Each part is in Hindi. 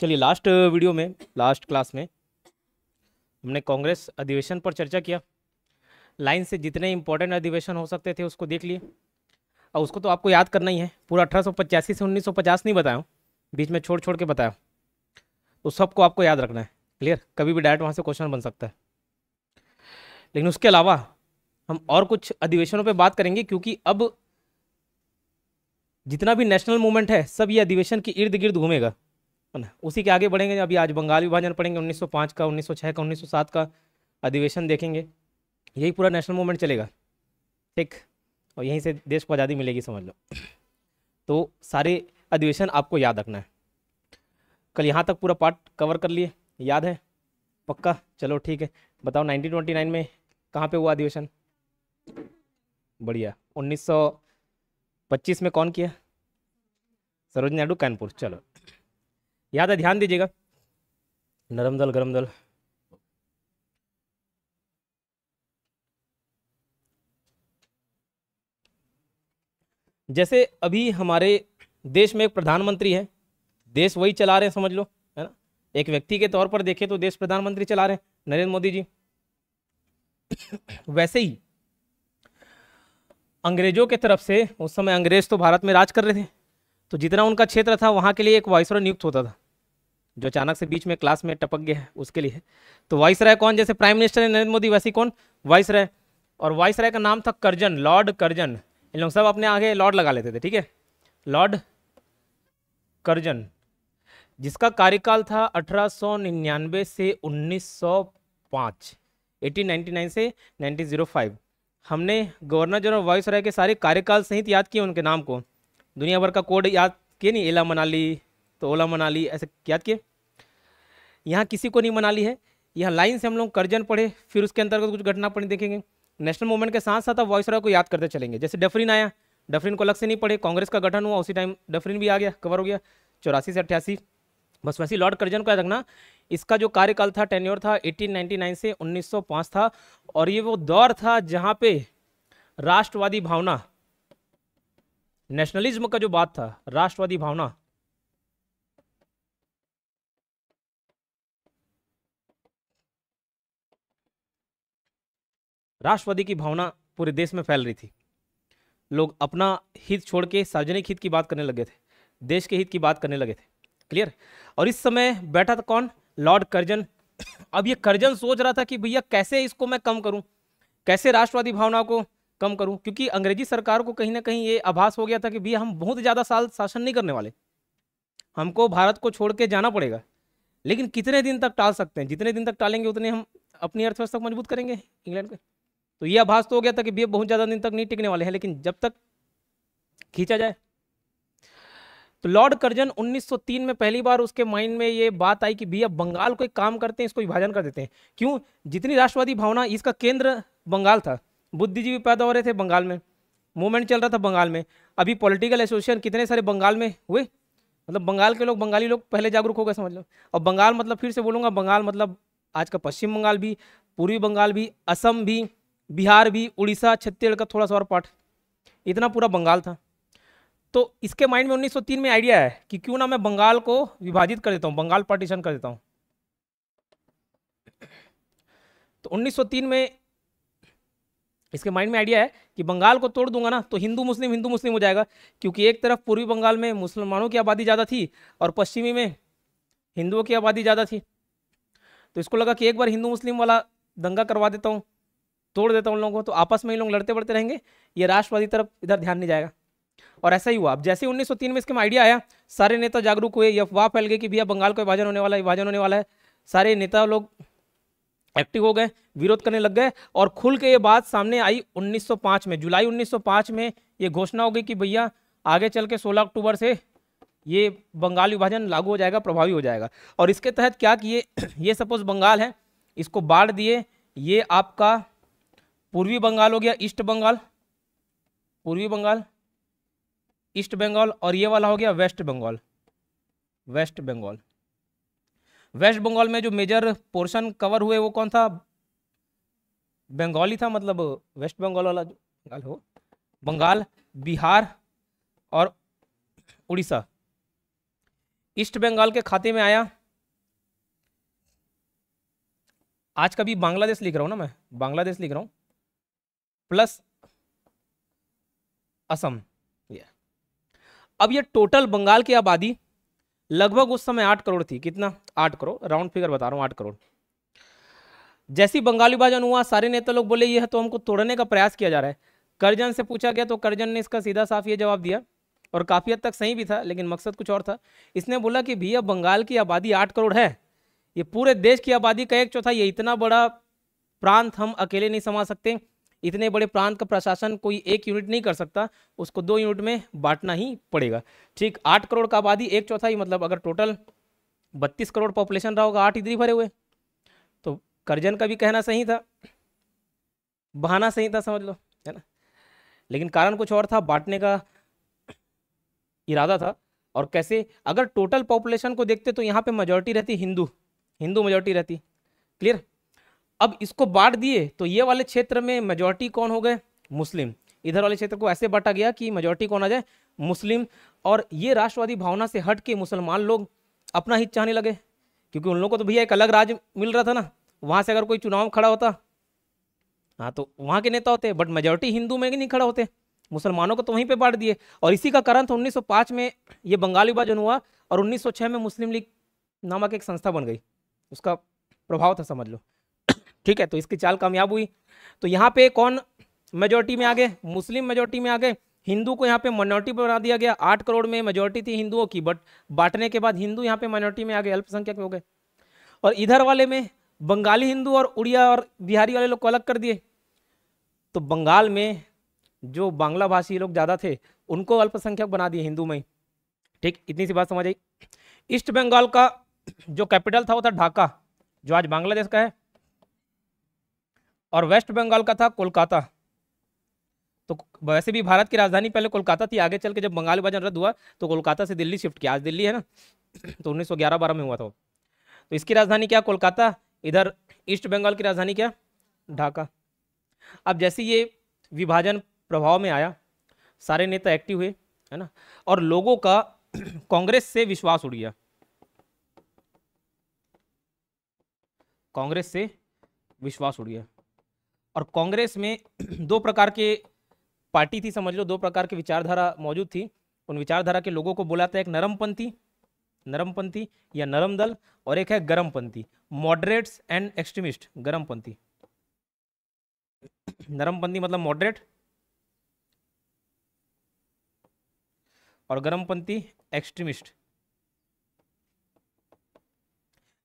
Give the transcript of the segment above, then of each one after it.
चलिए लास्ट वीडियो में लास्ट क्लास में हमने कांग्रेस अधिवेशन पर चर्चा किया लाइन से जितने इम्पोर्टेंट अधिवेशन हो सकते थे उसको देख लिए और उसको तो आपको याद करना ही है पूरा अठारह से 1950 नहीं बताया बीच में छोड़ छोड़ के बताया तो सबको आपको याद रखना है क्लियर कभी भी डायरेक्ट वहाँ से क्वेश्चन बन सकता है लेकिन उसके अलावा हम और कुछ अधिवेशनों पर बात करेंगे क्योंकि अब जितना भी नेशनल मूवमेंट है सब ये अधिवेशन के इर्द गिर्द घूमेगा अपना उसी के आगे बढ़ेंगे अभी आज बंगाल विभाजन पढ़ेंगे 1905 का 1906 का 1907 का अधिवेशन देखेंगे यही पूरा नेशनल मूवमेंट चलेगा ठीक और यहीं से देश को आज़ादी मिलेगी समझ लो तो सारे अधिवेशन आपको याद रखना है कल यहाँ तक पूरा पार्ट कवर कर लिए याद है पक्का चलो ठीक है बताओ 1929 में कहाँ पे हुआ अधिवेशन बढ़िया 1925 में कौन किया सरोज नायडू कानपुर चलो याद है ध्यान दीजिएगा नरम दल गरम दल जैसे अभी हमारे देश में एक प्रधानमंत्री है देश वही चला रहे हैं समझ लो है ना एक व्यक्ति के तौर पर देखें तो देश प्रधानमंत्री चला रहे हैं नरेंद्र मोदी जी वैसे ही अंग्रेजों के तरफ से उस समय अंग्रेज तो भारत में राज कर रहे थे तो जितना उनका क्षेत्र था वहाँ के लिए एक वायसराय नियुक्त होता था जो अचानक से बीच में क्लास में टपक गया है उसके लिए तो वाइसराय कौन जैसे प्राइम मिनिस्टर है नरेंद्र मोदी वैसी कौन वाइसराय और वाइसराय का नाम था करजन लॉर्ड करजन इन लोग सब अपने आगे लॉर्ड लगा लेते थे ठीक है लॉर्ड करजन जिसका कार्यकाल था अठारह से 1905 1899 से 1905 हमने गवर्नर जनरल वाइसराय के सारे कार्यकाल सहित याद किए उनके नाम को दुनिया भर का कोड याद किए नहीं एला मनाली तो ओला मनाली ऐसे याद किए यहाँ किसी को नहीं मनाली है यहाँ लाइन से हम लोग कर्जन पढ़े फिर उसके अंतर्गत कुछ घटना पढ़ी देखेंगे नेशनल मूवमेंट के साथ साथ अब वॉइस को याद करते चलेंगे जैसे डफरीन आया डफरीन को अलग से नहीं पढ़े कांग्रेस का गठन हुआ उसी टाइम डफरीन भी आ गया कवर हो गया चौरासी से अट्ठासी बस वैसे लॉर्ड कर्जन को याद रखना इसका जो कार्यकाल था टेन्योर था 1899 से 1905 था और ये वो दौर था जहाँ पे राष्ट्रवादी भावना नेशनलिज्म का जो बात था राष्ट्रवादी भावना राष्ट्रवादी की भावना पूरे देश में फैल रही थी लोग अपना हित छोड़ के सार्वजनिक हित की बात करने लगे थे देश के हित की बात करने लगे थे क्लियर और इस समय बैठा था कौन लॉर्ड कर्जन अब ये कर्जन सोच रहा था कि भैया कैसे इसको मैं कम करूं कैसे राष्ट्रवादी भावना को कम करूं क्योंकि अंग्रेजी सरकार को कहीं ना कहीं ये आभास हो गया था कि भैया हम बहुत ज़्यादा साल शासन नहीं करने वाले हमको भारत को छोड़ के जाना पड़ेगा लेकिन कितने दिन तक टाल सकते हैं जितने दिन तक टालेंगे उतने हम अपनी अर्थव्यवस्था को मजबूत करेंगे इंग्लैंड के तो ये आभास तो हो गया था कि भैया बहुत ज़्यादा दिन तक नहीं टिकने वाले हैं लेकिन जब तक खींचा जाए तो लॉर्ड कर्जन 1903 में पहली बार उसके माइंड में ये बात आई कि भैया बंगाल को एक काम करते हैं इसको विभाजन कर देते हैं क्यों जितनी राष्ट्रवादी भावना इसका केंद्र बंगाल था बुद्धिजीवी पैदा हो रहे थे बंगाल में मूवमेंट चल रहा था बंगाल में अभी पॉलिटिकल एसोसिएशन कितने सारे बंगाल में हुए मतलब बंगाल के लोग बंगाली लोग पहले जागरूक हो गए समझ लो और बंगाल मतलब फिर से बोलूँगा बंगाल मतलब आज का पश्चिम बंगाल भी पूर्वी बंगाल भी असम भी बिहार भी उड़ीसा छत्तीसगढ़ का थोड़ा सा और पार्ट इतना पूरा बंगाल था तो इसके माइंड में 1903 में आइडिया है कि क्यों ना मैं बंगाल को विभाजित कर देता हूँ बंगाल पार्टीशन कर देता हूँ तो 1903 में इसके माइंड में आइडिया है कि बंगाल को तोड़ दूंगा ना तो हिंदू मुस्लिम हिंदू मुस्लिम हो जाएगा क्योंकि एक तरफ पूर्वी बंगाल में मुसलमानों की आबादी ज़्यादा थी और पश्चिमी में हिंदुओं की आबादी ज़्यादा थी तो इसको लगा कि एक बार हिंदू मुस्लिम वाला दंगा करवा देता हूँ तोड़ देता हूँ उन लोगों को तो आपस में ही लोग लड़ते बढ़ते रहेंगे ये राष्ट्रवादी तरफ इधर ध्यान नहीं जाएगा और ऐसा ही हुआ अब जैसे 1903 में इसके में आइडिया आया सारे नेता जागरूक हुए ये अफवाह फैल गए कि भैया बंगाल का विभाजन होने वाला है विभाजन होने वाला है सारे नेता लोग एक्टिव हो गए विरोध करने लग गए और खुल के ये बात सामने आई 1905 में जुलाई 1905 में ये घोषणा हो गई कि भैया आगे चल के 16 अक्टूबर से ये बंगाल विभाजन लागू हो जाएगा प्रभावी हो जाएगा और इसके तहत क्या किए ये सपोज बंगाल है इसको बाढ़ दिए ये आपका पूर्वी बंगाल हो गया ईस्ट बंगाल पूर्वी बंगाल ईस्ट बंगाल और ये वाला हो गया west Bengal west Bengal west Bengal में जो मेजर पोर्शन कवर हुए वो कौन था बंगाली था मतलब वेस्ट बंगाल वाला जो बंगाल हो बंगाल बिहार और उड़ीसा ईस्ट बंगाल के खाते में आया आज कभी बांग्लादेश लिख रहा हूं ना मैं बांग्लादेश लिख रहा हूं प्लस असम ये अब ये टोटल बंगाल की आबादी लगभग उस समय आठ करोड़ थी कितना आठ करोड़ राउंड फिगर बता रहा हूँ आठ करोड़ जैसी बंगाली विभाजन हुआ सारे नेता लोग बोले यह तो हमको तोड़ने का प्रयास किया जा रहा है करजन से पूछा गया तो करजन ने इसका सीधा साफ ये जवाब दिया और काफ़ी हद तक सही भी था लेकिन मकसद कुछ और था इसने बोला कि भैया बंगाल की आबादी आठ करोड़ है ये पूरे देश की आबादी का एक चौथा ये इतना बड़ा प्रांत हम अकेले नहीं समा सकते इतने बड़े प्रांत का प्रशासन कोई एक यूनिट नहीं कर सकता उसको दो यूनिट में बांटना ही पड़ेगा ठीक आठ करोड़ का आबादी एक चौथाई मतलब अगर टोटल बत्तीस करोड़ पॉपुलेशन रहा होगा आठ इधरी भरे हुए तो करजन का भी कहना सही था बहाना सही था समझ लो है ना लेकिन कारण कुछ और था बांटने का इरादा था और कैसे अगर टोटल पॉपुलेशन को देखते तो यहाँ पे मेजोरिटी रहती हिंदू हिंदू मेजोरिटी रहती क्लियर अब इसको बांट दिए तो ये वाले क्षेत्र में मेजोरिटी कौन हो गए मुस्लिम इधर वाले क्षेत्र को ऐसे बांटा गया कि मेजोरिटी कौन आ जाए मुस्लिम और ये राष्ट्रवादी भावना से हट के मुसलमान लोग अपना हित चाहने लगे क्योंकि उन लोगों को तो भैया एक अलग राज्य मिल रहा था ना वहाँ से अगर कोई चुनाव खड़ा होता हाँ तो वहाँ के नेता होते बट मेजोरिटी हिंदू में नहीं खड़ा होते मुसलमानों को तो वहीं पे बांट दिए और इसी का कारण था उन्नीस में ये बंगाल विभाजन हुआ और उन्नीस में मुस्लिम लीग नामक एक संस्था बन गई उसका प्रभाव था समझ लो ठीक है तो इसकी चाल कामयाब हुई तो यहाँ पे कौन मेजोरिटी में आ गए मुस्लिम मेजोरिटी में आ गए हिंदू को यहाँ पे माइनॉरिटी बना दिया गया आठ करोड़ में मेजोरिटी थी हिंदुओं की बट बांटने के बाद हिंदू यहाँ पे माइनॉरिटी में आ गए अल्पसंख्यक हो गए और इधर वाले में बंगाली हिंदू और उड़िया और बिहारी वाले लोग को अलग कर दिए तो बंगाल में जो बांग्ला भाषी लोग ज़्यादा थे उनको अल्पसंख्यक बना दिए हिंदू में ठीक इतनी सी बात समझ आई ईस्ट बंगाल का जो कैपिटल था वो था ढाका जो आज बांग्लादेश का है और वेस्ट बंगाल का था कोलकाता तो वैसे भी भारत की राजधानी पहले कोलकाता थी आगे चल के जब बंगाल विभाजन रद्द हुआ तो कोलकाता से दिल्ली शिफ्ट किया आज दिल्ली है ना तो उन्नीस सौ में हुआ था तो इसकी राजधानी क्या कोलकाता इधर ईस्ट बंगाल की राजधानी क्या ढाका अब जैसे ये विभाजन प्रभाव में आया सारे नेता एक्टिव हुए है ना और लोगों का कांग्रेस से विश्वास उड़ गया कांग्रेस से विश्वास उड़ गया और कांग्रेस में दो प्रकार के पार्टी थी समझ लो दो प्रकार की विचारधारा मौजूद थी उन विचारधारा के लोगों को बोला था एक नरमपंथी नरमपंथी या नरम दल और एक है गरमपंथी मॉडरेट्स एंड एक्सट्रीमिस्ट गरमपंथी नरमपंथी मतलब मॉडरेट और गरमपंथी एक्सट्रीमिस्ट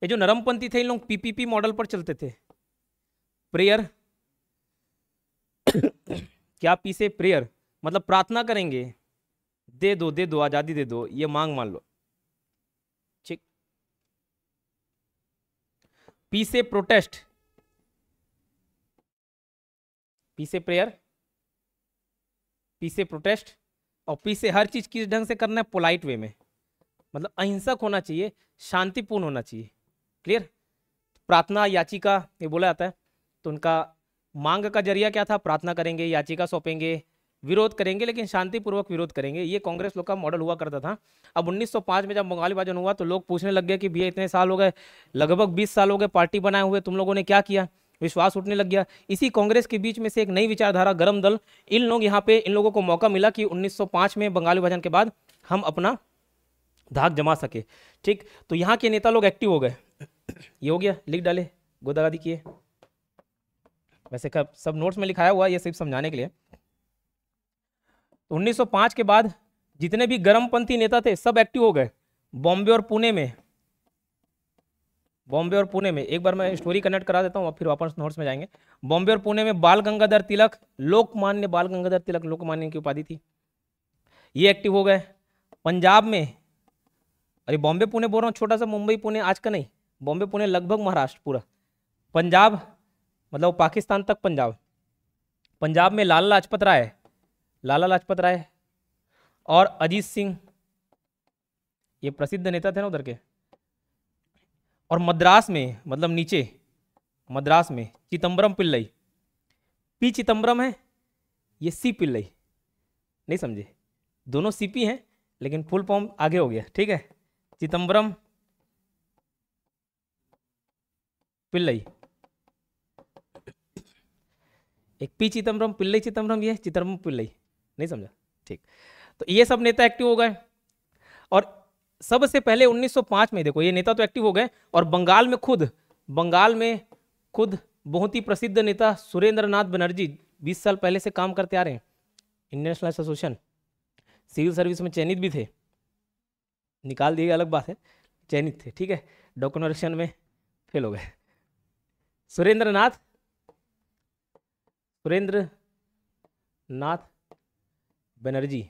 ये जो नरमपंथी थे इन लोग पीपीपी मॉडल पर चलते थे प्रेयर क्या पी से प्रेयर मतलब प्रार्थना करेंगे दे दो दे दो आज़ादी दे दो ये मांग मान लो ठीक पी से प्रोटेस्ट पीसे प्रेयर पी से प्रोटेस्ट और पीसे हर चीज़ किस ढंग से करना है पोलाइट वे में मतलब अहिंसक होना चाहिए शांतिपूर्ण होना चाहिए क्लियर प्रार्थना याचिका ये बोला जाता है तो उनका मांग का जरिया क्या था प्रार्थना करेंगे याचिका सौंपेंगे विरोध करेंगे लेकिन शांतिपूर्वक विरोध करेंगे ये कांग्रेस लोग का मॉडल हुआ करता था अब 1905 में जब बंगाली विभाजन हुआ तो लोग पूछने लग गए कि भैया इतने साल हो गए लगभग 20 साल हो गए पार्टी बनाए हुए तुम लोगों ने क्या किया विश्वास उठने लग गया इसी कांग्रेस के बीच में से एक नई विचारधारा गर्म दल इन लोग यहाँ पे इन लोगों को मौका मिला कि उन्नीस में बंगाली विभाजन के बाद हम अपना धाक जमा सके ठीक तो यहाँ के नेता लोग एक्टिव हो गए ये हो गया लिख डाले गोदागादी किए वैसे कब सब नोट्स में लिखाया हुआ ये सिर्फ समझाने के लिए तो 1905 के बाद जितने भी गर्मपंथी नेता थे सब एक्टिव हो गए बॉम्बे और पुणे में बॉम्बे और पुणे में एक बार मैं स्टोरी कनेक्ट करा देता हूँ और फिर वापस नोट्स में जाएंगे बॉम्बे और पुणे में बाल गंगाधर तिलक लोकमान्य बाल गंगाधर तिलक लोकमान्य की उपाधि थी ये एक्टिव हो गए पंजाब में अरे बॉम्बे पुणे बोल रहा हूँ छोटा सा मुंबई पुणे आज का नहीं बॉम्बे पुणे लगभग महाराष्ट्र पूरा पंजाब मतलब वो पाकिस्तान तक पंजाब पंजाब में लाला लाजपत राय लाला लाजपत राय और अजीत सिंह ये प्रसिद्ध नेता थे ना उधर के और मद्रास में मतलब नीचे मद्रास में चिदम्बरम पिल्लई पी चिदम्बरम है ये सी पिल्लई नहीं समझे दोनों सीपी हैं लेकिन फुल फॉर्म आगे हो गया ठीक है चिदम्बरम पिल्लई एक पी चिदम्बरम पिल्लई चिदम्बरम ये चिदम्बरम पिल्लई नहीं समझा ठीक तो ये सब नेता एक्टिव हो गए और सबसे पहले 1905 में देखो ये नेता तो एक्टिव हो गए और बंगाल में खुद बंगाल में खुद बहुत ही प्रसिद्ध नेता सुरेंद्र नाथ बनर्जी बीस साल पहले से काम करते आ रहे हैं Indian national association civil service में चयनित भी थे निकाल दिए अलग बात है चयनित थे ठीक है डॉक्यूमेंटेशन में फेल हो गए सुरेंद्र नाथ सुरेंद्र नाथ बनर्जी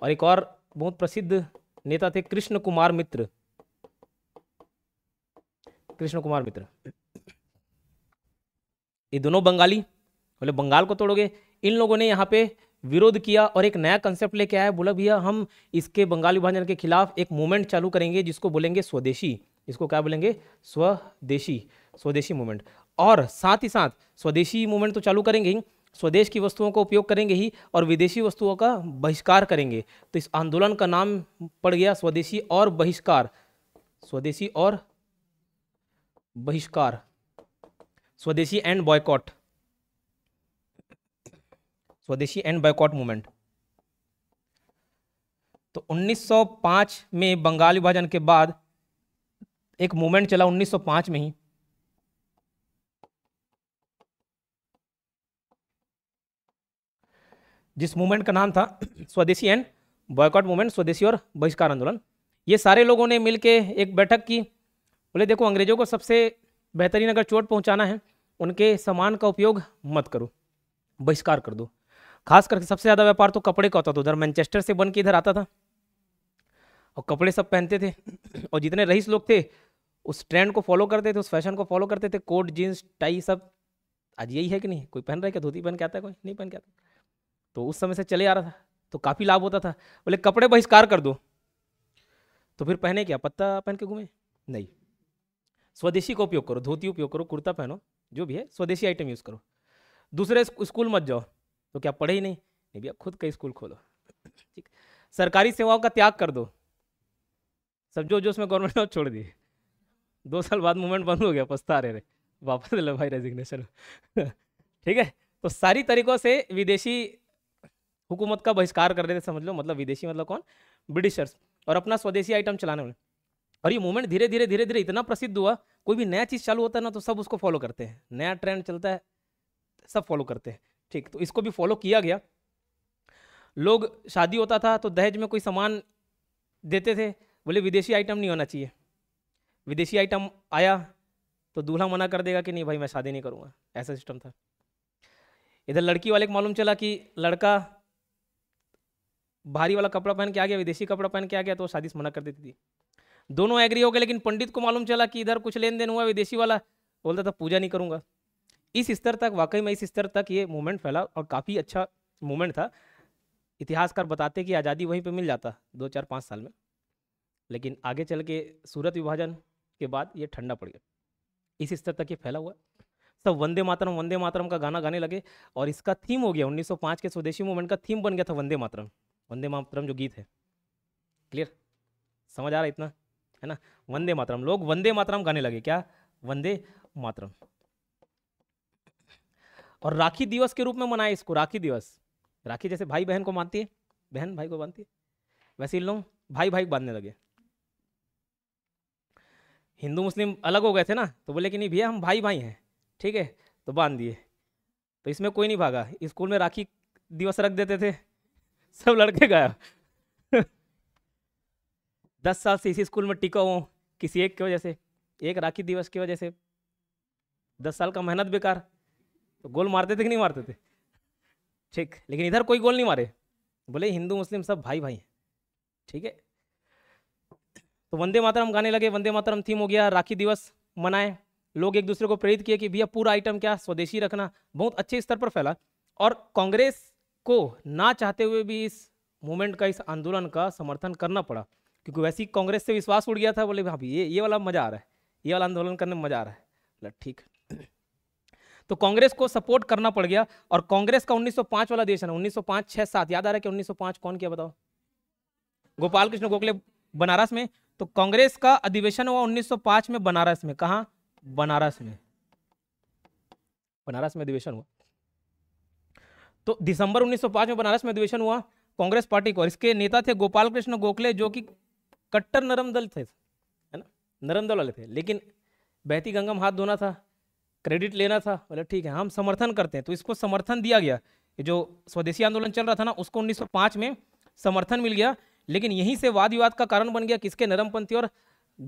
और एक और बहुत प्रसिद्ध नेता थे कृष्ण कुमार मित्र कृष्ण कुमार मित्र ये दोनों बंगाली बोले बंगाल को तोड़ोगे इन लोगों ने यहाँ पे विरोध किया और एक नया कंसेप्ट लेके आया बोला भैया हम इसके बंगाल विभाजन के खिलाफ एक मूवमेंट चालू करेंगे जिसको बोलेंगे स्वदेशी इसको क्या बोलेंगे स्वदेशी स्वदेशी मूवमेंट और साथ ही साथ स्वदेशी मूवमेंट तो चालू करेंगे ही स्वदेश की वस्तुओं का उपयोग करेंगे ही और विदेशी वस्तुओं का बहिष्कार करेंगे तो इस आंदोलन का नाम पड़ गया स्वदेशी और बहिष्कार स्वदेशी और बहिष्कार Swadeshi and boycott Swadeshi and boycott movement तो 1905 में बंगाल विभाजन के बाद एक मूवमेंट चला 1905 में ही जिस मूवमेंट का नाम था स्वदेशी एंड बॉयकॉट मूवमेंट स्वदेशी और बहिष्कार आंदोलन ये सारे लोगों ने मिल एक बैठक की बोले देखो अंग्रेजों को सबसे बेहतरीन अगर चोट पहुँचाना है उनके सामान का उपयोग मत करो बहिष्कार कर दो खास करके सबसे ज़्यादा व्यापार तो कपड़े का होता था उधर मैनचेस्टर से बन के इधर आता था और कपड़े सब पहनते थे और जितने रईस लोग थे उस ट्रेंड को फॉलो करते थे उस फैशन को फॉलो करते थे कोट जीन्स टाई सब आज यही है कि नहीं कोई पहन रहा है क्या धोती पहन के आता है कोई नहीं पहन के आता तो उस समय से चले आ रहा था तो काफ़ी लाभ होता था बोले कपड़े बहिष्कार कर दो तो फिर पहने क्या पत्ता पहन के घूमे नहीं स्वदेशी का उपयोग करो धोती उपयोग करो कुर्ता पहनो जो भी है स्वदेशी आइटम यूज़ करो दूसरे स्कूल मत जाओ तो क्या पढ़े ही नहीं नहीं भैया खुद का स्कूल खोलो ठीक सरकारी सेवाओं का त्याग कर दो सब जो जो उसमें गवर्नमेंट जॉब छोड़ दिए दो साल बाद मूवमेंट बंद हो गया पछता रहे वापस ले भाई रेजिग्नेशन ठीक है तो सारी तरीकों से विदेशी हुकूमत का बहिष्कार कर रहे थे समझ लो मतलब विदेशी मतलब कौन ब्रिटिशर्स और अपना स्वदेशी आइटम चलाने वाले और ये मूवमेंट धीरे धीरे धीरे धीरे इतना प्रसिद्ध हुआ कोई भी नया चीज़ चालू होता है ना तो सब उसको फॉलो करते हैं नया ट्रेंड चलता है सब फॉलो करते हैं ठीक तो इसको भी फॉलो किया गया लोग शादी होता था तो दहेज में कोई सामान देते थे बोले विदेशी आइटम नहीं होना चाहिए विदेशी आइटम आया तो दूल्हा मना कर देगा कि नहीं भाई मैं शादी नहीं करूँगा ऐसा सिस्टम था इधर लड़की वाले को मालूम चला कि लड़का भारी वाला कपड़ा पहन के आ गया विदेशी कपड़ा पहन के आ गया तो शादी से मना कर देती थी दोनों एग्री हो गए लेकिन पंडित को मालूम चला कि इधर कुछ लेन देन हुआ विदेशी वाला बोलता था पूजा नहीं करूंगा इस स्तर तक वाकई में इस स्तर तक ये मूवमेंट फैला और काफ़ी अच्छा मूवमेंट था इतिहासकार बताते कि आज़ादी वहीं पर मिल जाता दो चार पाँच साल में लेकिन आगे चल के सूरत विभाजन के बाद ये ठंडा पड़ गया इस स्तर तक ये फैला हुआ सब वंदे मातरम वंदे मातरम का गाना गाने लगे और इसका थीम हो गया 1905 के स्वदेशी मूवमेंट का थीम बन गया था वंदे मातरम वंदे मातरम जो गीत है क्लियर समझ आ रहा है इतना है ना वंदे मातरम लोग वंदे मातरम गाने लगे क्या वंदे मातरम और राखी दिवस के रूप में मनाए इसको राखी दिवस राखी जैसे भाई बहन को मानती है बहन भाई को बांधती है वैसे इन लोग भाई भाई को बांधने लगे हिंदू मुस्लिम अलग हो गए थे ना तो बोले कि नहीं भैया हम भाई भाई हैं ठीक है तो बांध दिए तो इसमें कोई नहीं भागा स्कूल में राखी दिवस रख देते थे सब लड़के गया दस साल से इसी स्कूल में टिका हुआ किसी एक की वजह से एक राखी दिवस की वजह से दस साल का मेहनत बेकार तो गोल मारते थे कि नहीं मारते थे ठीक लेकिन इधर कोई गोल नहीं मारे बोले हिंदू मुस्लिम सब भाई भाई हैं ठीक है तो वंदे मातरम गाने लगे वंदे मातरम थीम हो गया राखी दिवस मनाए लोग एक दूसरे को प्रेरित किए कि भैया पूरा आइटम क्या स्वदेशी रखना बहुत अच्छे स्तर पर फैला और कांग्रेस को ना चाहते हुए भी इस मूवमेंट का इस आंदोलन का समर्थन करना पड़ा क्योंकि वैसे ही कांग्रेस से विश्वास उड़ गया था बोले हाँ ये ये वाला मज़ा आ रहा है ये वाला आंदोलन करने में मज़ा आ रहा है बोला ठीक तो कांग्रेस को सपोर्ट करना पड़ गया और कांग्रेस का 1905 वाला देश है उन्नीस सौ पांच छह सात याद आ रहा है कि 1905 कौन किया बताओ गोपाल कृष्ण गोखले बनारस में तो कांग्रेस का अधिवेशन हुआ 1905 में बनारस में कहा बनारस में बनारस में अधिवेशन हुआ तो दिसंबर 1905 में बनारस में अधिवेशन हुआ कांग्रेस पार्टी को इसके नेता थे गोपाल कृष्ण गोखले जो कि कट्टर नरम दल थे है ना नरम दल वाले थे लेकिन बहती गंगा हाथ धोना था क्रेडिट लेना था बोले ठीक है हम समर्थन करते हैं तो इसको समर्थन दिया गया जो स्वदेशी आंदोलन चल रहा था ना उसको 1905 में समर्थन मिल गया लेकिन यहीं से वाद विवाद का कारण बन गया किसके नरमपंथी और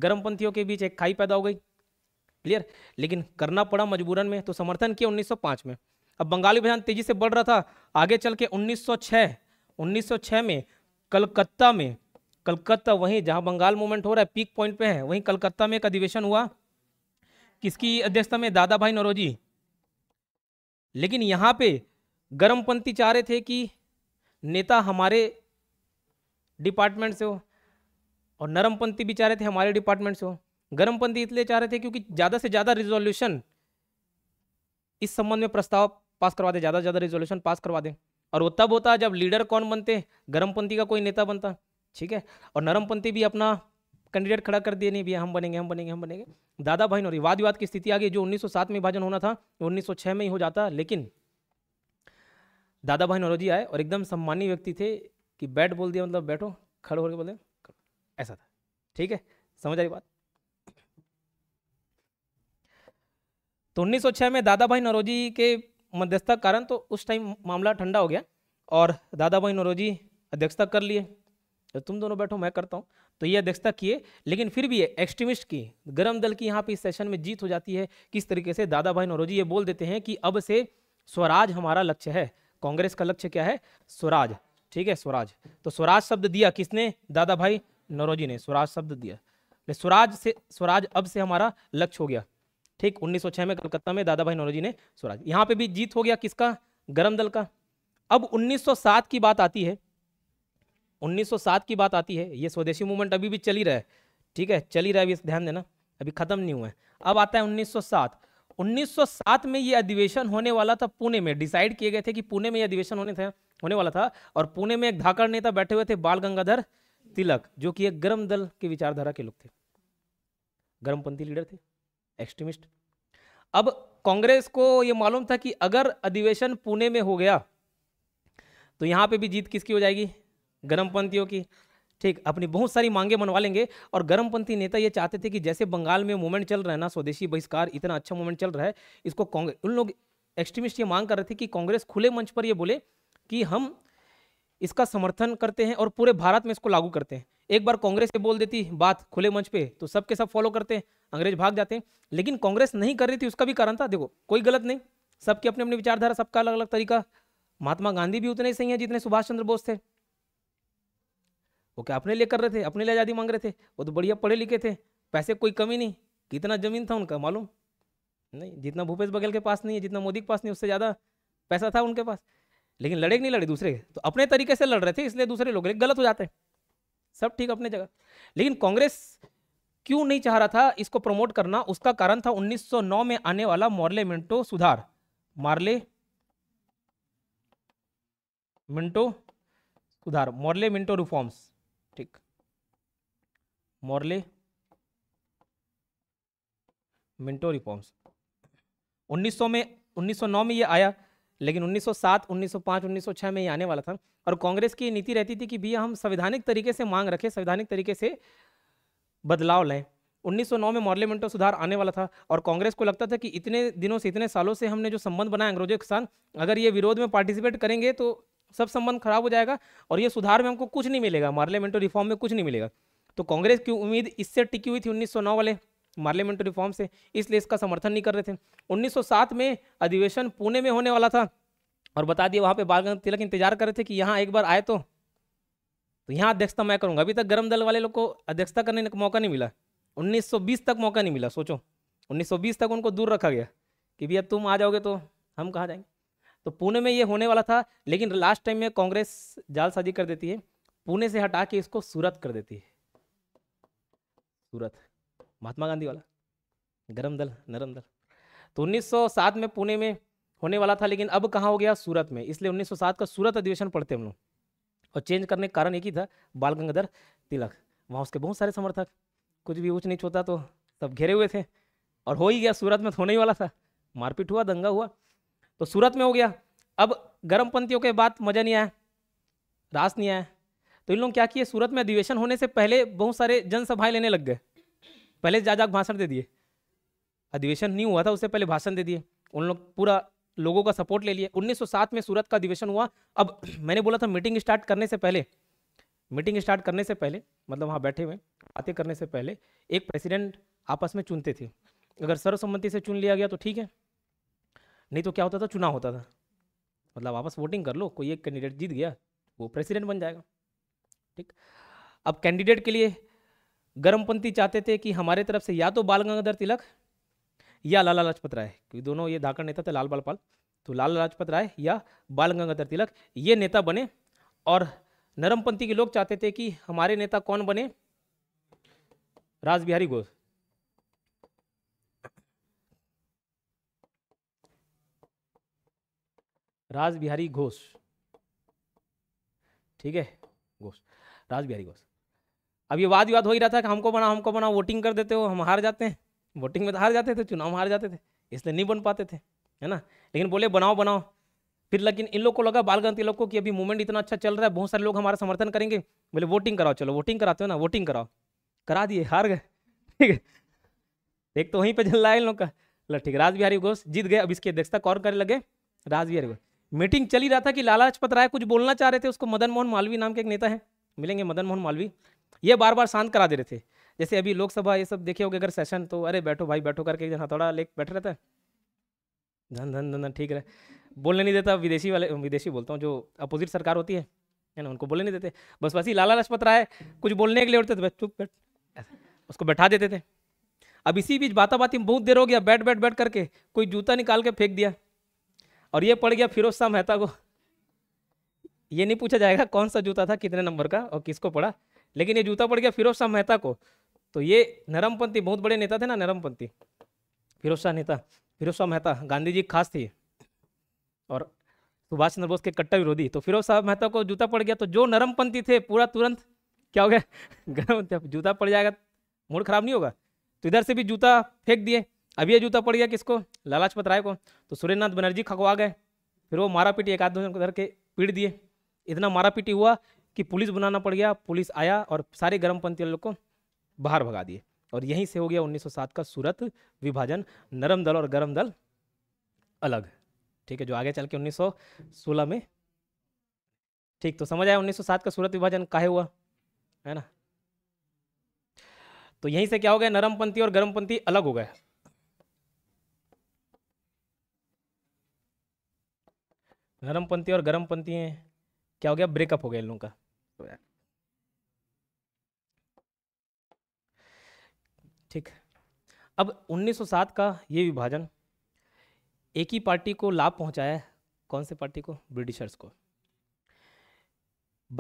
गर्मपंथियों के बीच एक खाई पैदा हो गई क्लियर लेकिन करना पड़ा मजबूरन में तो समर्थन किया 1905 में अब बंगाली अभियान तेजी से बढ़ रहा था आगे चल के 1906 1906 में कलकत्ता में कलकत्ता वहीं जहां बंगाल मूवमेंट हो रहा है पीक पॉइंट पे है वहीं कलकत्ता में एक अधिवेशन हुआ किसकी अध्यक्षता में दादा भाई नरोजी लेकिन यहां पे गर्मपंथी चाह रहे थे कि नेता हमारे डिपार्टमेंट से हो और नरमपंथी भी चाह रहे थे हमारे डिपार्टमेंट से हो गर्मपंथी इसलिए चाह रहे थे क्योंकि ज़्यादा से ज़्यादा रिजोल्यूशन इस संबंध में प्रस्ताव पास करवा दे ज़्यादा से ज़्यादा रिजोल्यूशन पास करवा दें और वो तब होता है जब लीडर कौन बनते गर्मपंथी का कोई नेता बनता ठीक है और नरमपंथी भी अपना कैंडिडेट खड़ा कर दिए नहीं भैया हम बनेंगे हम बनेंगे हम बनेंगे दादा भाई और वाद विवाद की स्थिति आ गई जो 1907 में विभाजन होना था वो उन्नीस में ही हो जाता लेकिन दादा भाई नौरोजी आए और एकदम सम्मानी व्यक्ति थे कि बैठ बोल दिया मतलब बैठो खड़े होकर बोले ऐसा था ठीक है समझ आई बात तो उन्नीस में दादा भाई नरोजी के मध्यस्थता कारण तो उस टाइम मामला ठंडा हो गया और दादा भाई नरोजी अध्यक्षता कर लिए तो तुम दोनों बैठो मैं करता हूँ तो ये अध्यक्षता किए लेकिन फिर भी एक्सट्रीमिस्ट की गर्म दल की यहाँ पे इस सेशन में जीत हो जाती है किस तरीके से दादा भाई नरोजी ये बोल देते हैं कि अब से स्वराज हमारा लक्ष्य है कांग्रेस का लक्ष्य क्या है स्वराज ठीक है स्वराज तो स्वराज शब्द दिया किसने दादा भाई नरोजी ने स्वराज शब्द दिया स्वराज से स्वराज अब से हमारा लक्ष्य हो गया ठीक 1906 में कलकत्ता में दादा भाई नौरोजी ने स्वराज यहाँ पे भी जीत हो गया किसका गरम दल का अब 1907 की बात आती है 1907 की बात आती है ये स्वदेशी मूवमेंट अभी भी चली रहा है ठीक है चली रहा है अभी ध्यान देना अभी खत्म नहीं हुआ है अब आता है उन्नीस 1907 में ये अधिवेशन होने वाला था पुणे में डिसाइड किए गए थे कि पुणे में ये अधिवेशन होने था होने वाला था और पुणे में एक धाकर नेता बैठे हुए थे बाल गंगाधर तिलक जो कि एक गर्म दल की विचारधारा के लोग थे गर्मपंथी लीडर थे एक्सट्रीमिस्ट अब कांग्रेस को यह मालूम था कि अगर अधिवेशन पुणे में हो गया तो यहाँ पे भी जीत किसकी हो जाएगी गर्मपंथियों की ठीक अपनी बहुत सारी मांगे मनवा लेंगे और गर्मपंथी नेता ये चाहते थे कि जैसे बंगाल में मूवमेंट चल रहा है ना स्वदेशी बहिष्कार इतना अच्छा मूवमेंट चल रहा है इसको कांग्रेस उन लोग एक्सट्रीमिस्ट ये मांग कर रहे थे कि कांग्रेस खुले मंच पर ये बोले कि हम इसका समर्थन करते हैं और पूरे भारत में इसको लागू करते हैं एक बार कांग्रेस से बोल देती बात खुले मंच पे तो सबके सब फॉलो करते हैं अंग्रेज भाग जाते हैं लेकिन कांग्रेस नहीं कर रही थी उसका भी कारण था देखो कोई गलत नहीं सबकी अपनी अपनी विचारधारा सबका अलग अलग तरीका महात्मा गांधी भी उतने ही सही हैं जितने सुभाष चंद्र बोस थे वो क्या अपने लिए कर रहे थे अपने लिए आज़ादी मांग रहे थे वो तो बढ़िया पढ़े लिखे थे पैसे कोई कमी नहीं कितना जमीन था उनका मालूम नहीं जितना भूपेश बघेल के पास नहीं है जितना मोदी के पास नहीं उससे ज़्यादा पैसा था उनके पास लेकिन लड़े नहीं लड़े दूसरे तो अपने तरीके से लड़ रहे थे इसलिए दूसरे लोग गलत हो जाते हैं सब ठीक अपने जगह लेकिन कांग्रेस क्यों नहीं चाह रहा था इसको प्रमोट करना उसका कारण था 1909 में आने वाला मॉर्ले मिंटो सुधार मार्ले मिंटो सुधार मॉर्ले मिंटो रिफॉर्म्स ठीक मॉर्ले मिंटो रिफॉर्म्स 1900 में 1909 में ये आया लेकिन 1907, 1905, 1906 में ये आने वाला था और कांग्रेस की नीति रहती थी कि भैया हम संवैधानिक तरीके से मांग रखें संवैधानिक तरीके से बदलाव लें 1909 में मॉर्लिमेंटो सुधार आने वाला था और कांग्रेस को लगता था कि इतने दिनों से इतने सालों से हमने जो संबंध बनाया अंग्रेजों के साथ अगर ये विरोध में पार्टिसिपेट करेंगे तो सब संबंध खराब हो जाएगा और ये सुधार में हमको कुछ नहीं मिलेगा मार्लियामेंटो रिफॉर्म में कुछ नहीं मिलेगा तो कांग्रेस की उम्मीद इससे टिकी हुई थी उन्नीस वाले पार्लियामेंट्री रिफॉर्म से इसलिए इसका समर्थन नहीं कर रहे थे 1907 में अधिवेशन पुणे में होने वाला था और बता दिया वहाँ पे बाल गंगाधर तिलक इंतजार कर रहे थे कि यहाँ एक बार आए तो तो यहाँ अध्यक्षता मैं करूँगा अभी तक गर्म दल वाले लोग को अध्यक्षता करने का मौका नहीं मिला उन्नीस तक मौका नहीं मिला सोचो उन्नीस तक उनको दूर रखा गया कि भैया तुम आ जाओगे तो हम कहाँ जाएंगे तो पुणे में ये होने वाला था लेकिन लास्ट टाइम में कांग्रेस जालसाजी कर देती है पुणे से हटा के इसको सूरत कर देती है सूरत महात्मा गांधी वाला गरम दल नरम दल तो 1907 में पुणे में होने वाला था लेकिन अब कहाँ हो गया सूरत में इसलिए 1907 का सूरत अधिवेशन पढ़ते हम लोग और चेंज करने का कारण एक ही था बाल गंगाधर तिलक वहाँ उसके बहुत सारे समर्थक कुछ भी ऊँच नीच होता तो सब घेरे हुए थे और हो ही गया सूरत में तो होने ही वाला था मारपीट हुआ दंगा हुआ तो सूरत में हो गया अब पंथियों के बाद मज़ा नहीं आया रास नहीं आया तो इन लोग क्या किए सूरत में अधिवेशन होने से पहले बहुत सारे जनसभाएं लेने लग गए पहले जा जाकर भाषण दे दिए अधिवेशन नहीं हुआ था उससे पहले भाषण दे दिए उन लोग पूरा लोगों का सपोर्ट ले लिए 1907 में सूरत का अधिवेशन हुआ अब मैंने बोला था मीटिंग स्टार्ट करने से पहले मीटिंग स्टार्ट करने से पहले मतलब वहाँ बैठे हुए बातें करने से पहले एक प्रेसिडेंट आपस में चुनते थे अगर सर्वसम्मति से चुन लिया गया तो ठीक है नहीं तो क्या होता था चुनाव होता था मतलब वापस वोटिंग कर लो कोई एक कैंडिडेट जीत गया वो प्रेसिडेंट बन जाएगा ठीक अब कैंडिडेट के लिए गर्मपंथी चाहते थे कि हमारे तरफ से या तो बाल गंगाधर तिलक या लाला लाजपत राय क्योंकि दोनों ये धाकड़ नेता थे लाल बाल पाल तो लाला लाजपत राय या बाल गंगाधर तिलक ये नेता बने और नरमपंथी के लोग चाहते थे कि हमारे नेता कौन बने राजबिहारी घोष राजबिहारी घोष ठीक है घोष राजबिहारी घोष अब ये वाद विवाद हो ही रहा था कि हमको बना हमको बना वोटिंग कर देते हो हम हार जाते हैं वोटिंग में तो हार जाते थे चुनाव हार जाते थे इसलिए नहीं बन पाते थे है ना लेकिन बोले बनाओ बनाओ फिर लेकिन इन लोग को लगा बाल गणती लोग को कि अभी मूवमेंट इतना अच्छा चल रहा है बहुत सारे लोग हमारा समर्थन करेंगे बोले वोटिंग कराओ चलो वोटिंग कराते हो ना वोटिंग कराओ करा दिए हार गए ठीक है एक तो वहीं पर चल रहा है इन लोग का लो ठीक है राजबिहारी घोष जीत गए अब इसकी अध्यक्षता कौन करने लगे राजबिहारी घोष मीटिंग चल ही रहा था कि लाला लाजपत राय कुछ बोलना चाह रहे थे उसको मदन मोहन मालवी नाम के एक नेता है मिलेंगे मदन मोहन मालवी ये बार बार शांत करा दे रहे थे जैसे अभी लोकसभा ये सब देखे होगे अगर सेशन तो अरे बैठो भाई बैठो करके जहाँ हथौड़ा लेक बैठ रहता है धन धन धन धन ठीक रहे बोलने नहीं देता विदेशी वाले विदेशी बोलता हूँ जो अपोजिट सरकार होती है है ना उनको बोलने नहीं देते बस वैसे ही लाला लाजपत राय कुछ बोलने के लिए उठते थे चुप बैठ उसको बैठा देते थे अब इसी बीच बाता बाती में बहुत देर हो गया बैठ बैठ बैठ करके कोई जूता निकाल के फेंक दिया और ये पड़ गया फिरोज शाह मेहता को ये नहीं पूछा जाएगा कौन सा जूता था कितने नंबर का और किसको पड़ा लेकिन ये जूता पड़ गया फिरोज शाह मेहता को तो ये नरमपंथी बहुत बड़े नेता थे ना नरमपंथी फिरोज शाह नेता फिरोज शाह मेहता गांधी जी खास थी और सुभाष चंद्र बोस के कट्टर विरोधी तो फिरोज साहब मेहता को जूता पड़ गया तो जो नरमपंथी थे पूरा तुरंत क्या हो गया गर्म जूता पड़ जाएगा मूड खराब नहीं होगा तो इधर से भी जूता फेंक दिए अब ये जूता पड़ गया किसको लालाजपत राय को तो सूर्यनाथ बनर्जी खगवा गए फिर वो मारा पीटी एक आध धर के पीट दिए इतना मारा पीटी हुआ कि पुलिस बुलाना पड़ गया पुलिस आया और सारे पंथी लोग को बाहर भगा दिए और यहीं से हो गया 1907 का सूरत विभाजन नरम दल और गर्म दल अलग ठीक है जो आगे चल के 1916 में ठीक तो समझ आया 1907 का सूरत विभाजन काहे हुआ है ना तो यहीं से क्या हो गया नरम पंथी और गर्मपंथी अलग हो गए नरमपंथी और गर्मपंथी हैं क्या हो गया ब्रेकअप हो गया इन लोगों का तो यार ठीक अब 1907 का ये विभाजन एक ही पार्टी को लाभ पहुंचाया कौन से पार्टी को ब्रिटिशर्स को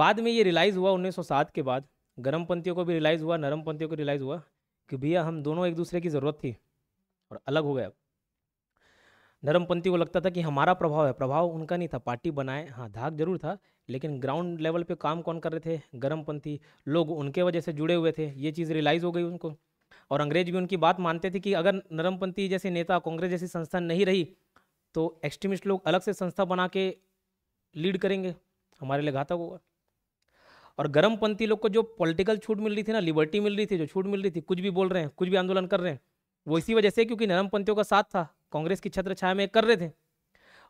बाद में ये रिलाइज हुआ 1907 के बाद पंथियों को भी रिलाइज हुआ नरम पंथियों को रिलाइज हुआ कि भैया हम दोनों एक दूसरे की ज़रूरत थी और अलग हो गए अब नरम पंथियों को लगता था कि हमारा प्रभाव है प्रभाव उनका नहीं था पार्टी बनाए हाँ धाक जरूर था लेकिन ग्राउंड लेवल पे काम कौन कर रहे थे गर्मपंथी लोग उनके वजह से जुड़े हुए थे ये चीज़ रियलाइज़ हो गई उनको और अंग्रेज भी उनकी बात मानते थे कि अगर नरमपंथी जैसे नेता कांग्रेस जैसी संस्था नहीं रही तो एक्सट्रीमिस्ट लोग अलग से संस्था बना के लीड करेंगे हमारे लिए घातक होगा और गर्मपंथी लोग को जो पॉलिटिकल छूट मिल रही थी ना लिबर्टी मिल रही थी जो छूट मिल रही थी कुछ भी बोल रहे हैं कुछ भी आंदोलन कर रहे हैं वो इसी वजह से क्योंकि नरमपंथियों का साथ था कांग्रेस की छत्र छाया में कर रहे थे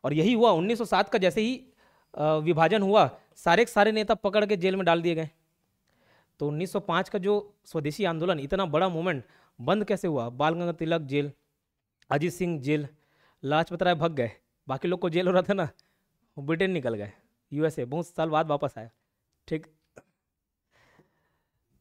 और यही हुआ 1907 का जैसे ही विभाजन हुआ सारे के सारे नेता पकड़ के जेल में डाल दिए गए तो 1905 का जो स्वदेशी आंदोलन इतना बड़ा मूवमेंट बंद कैसे हुआ बाल गंगा तिलक जेल अजीत सिंह जेल लाजपत राय भग गए बाकी लोग को जेल हो रहा था ना ब्रिटेन निकल गए यूएसए बहुत साल बाद वापस आए ठीक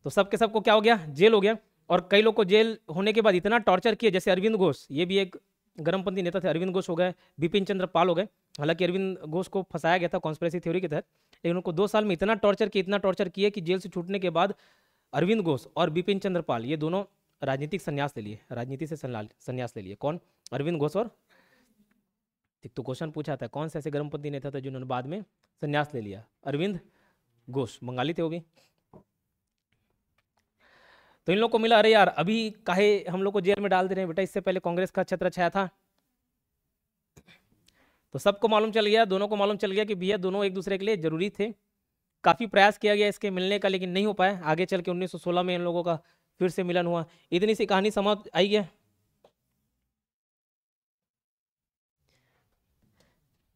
तो सबके सबको क्या हो गया जेल हो गया और कई लोग को जेल होने के बाद इतना टॉर्चर किया जैसे अरविंद घोष ये भी एक गर्मपंथी नेता थे अरविंद घोष हो गए बिपिन चंद्र पाल हो गए हालांकि अरविंद घोष को फंसाया गया था कॉन्स्परेसी थ्योरी के तहत लेकिन उनको दो साल में इतना टॉर्चर किया इतना टॉर्चर किया कि जेल से छूटने के बाद अरविंद घोष और बिपिन चंद्र पाल ये दोनों राजनीतिक संन्यास ले लिए राजनीति से संन्यास ले लिए कौन अरविंद घोष और एक तो क्वेश्चन पूछा था कौन से ऐसे गर्मपंथी नेता थे जिन्होंने बाद में संन्यास ले लिया अरविंद घोष बंगाली थे वो भी तो इन लोग को मिला अरे यार अभी काहे हम लोग को जेल में डाल दे रहे हैं बेटा इससे पहले कांग्रेस का छत्र छाया अच्छा था तो सबको मालूम चल गया दोनों को मालूम चल गया कि भैया दोनों एक दूसरे के लिए जरूरी थे काफ़ी प्रयास किया गया इसके मिलने का लेकिन नहीं हो पाया आगे चल के 1916 में इन लोगों का फिर से मिलन हुआ इतनी सी कहानी समाप्त आई है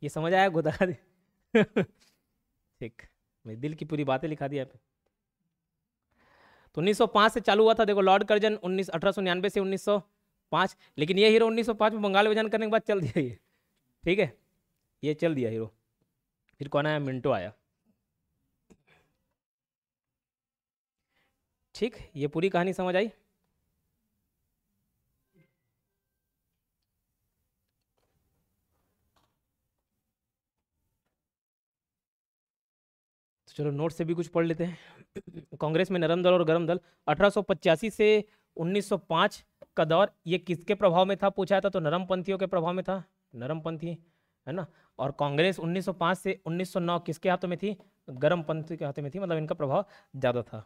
ये समझ आया गोदा ठीक मेरे दिल की पूरी बातें लिखा दी आप तो 1905 से चालू हुआ था देखो लॉर्ड कर्जन उन्नीस अठारह से 1905 लेकिन ये हीरो 1905 में बंगाल विभाजन करने के बाद चल दिया ये ठीक है ये चल दिया हीरो फिर कौन आया मिंटो आया ठीक ये पूरी कहानी समझ आई तो चलो नोट से भी कुछ पढ़ लेते हैं कांग्रेस में नरम दल और गर्म दल अठारह से 1905 का दौर ये किसके प्रभाव में था पूछा था तो नरम पंथियों के प्रभाव में था नरमपंथी है ना और कांग्रेस 1905 से 1909 किसके हाथों में थी गर्म पंथी के हाथों में थी मतलब इनका प्रभाव ज़्यादा था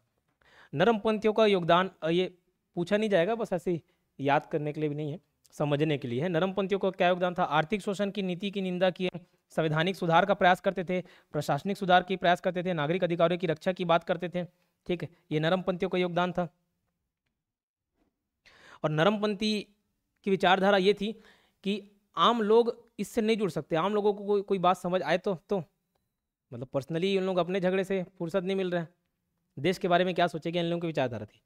नरम पंथियों का योगदान ये पूछा नहीं जाएगा बस ऐसे याद करने के लिए भी नहीं है समझने के लिए है नरमपंथियों का क्या योगदान था आर्थिक शोषण की नीति की निंदा की है संवैधानिक सुधार का प्रयास करते थे प्रशासनिक सुधार की प्रयास करते थे नागरिक अधिकारों की रक्षा की बात करते थे ठीक है ये नरमपंथियों का योगदान था और नरमपंथी की विचारधारा ये थी कि आम लोग इससे नहीं जुड़ सकते आम लोगों को कोई कोई बात समझ आए तो तो मतलब पर्सनली उन लोग अपने झगड़े से फुर्सत नहीं मिल रहे देश के बारे में क्या सोचेगी इन लोगों की विचारधारा थी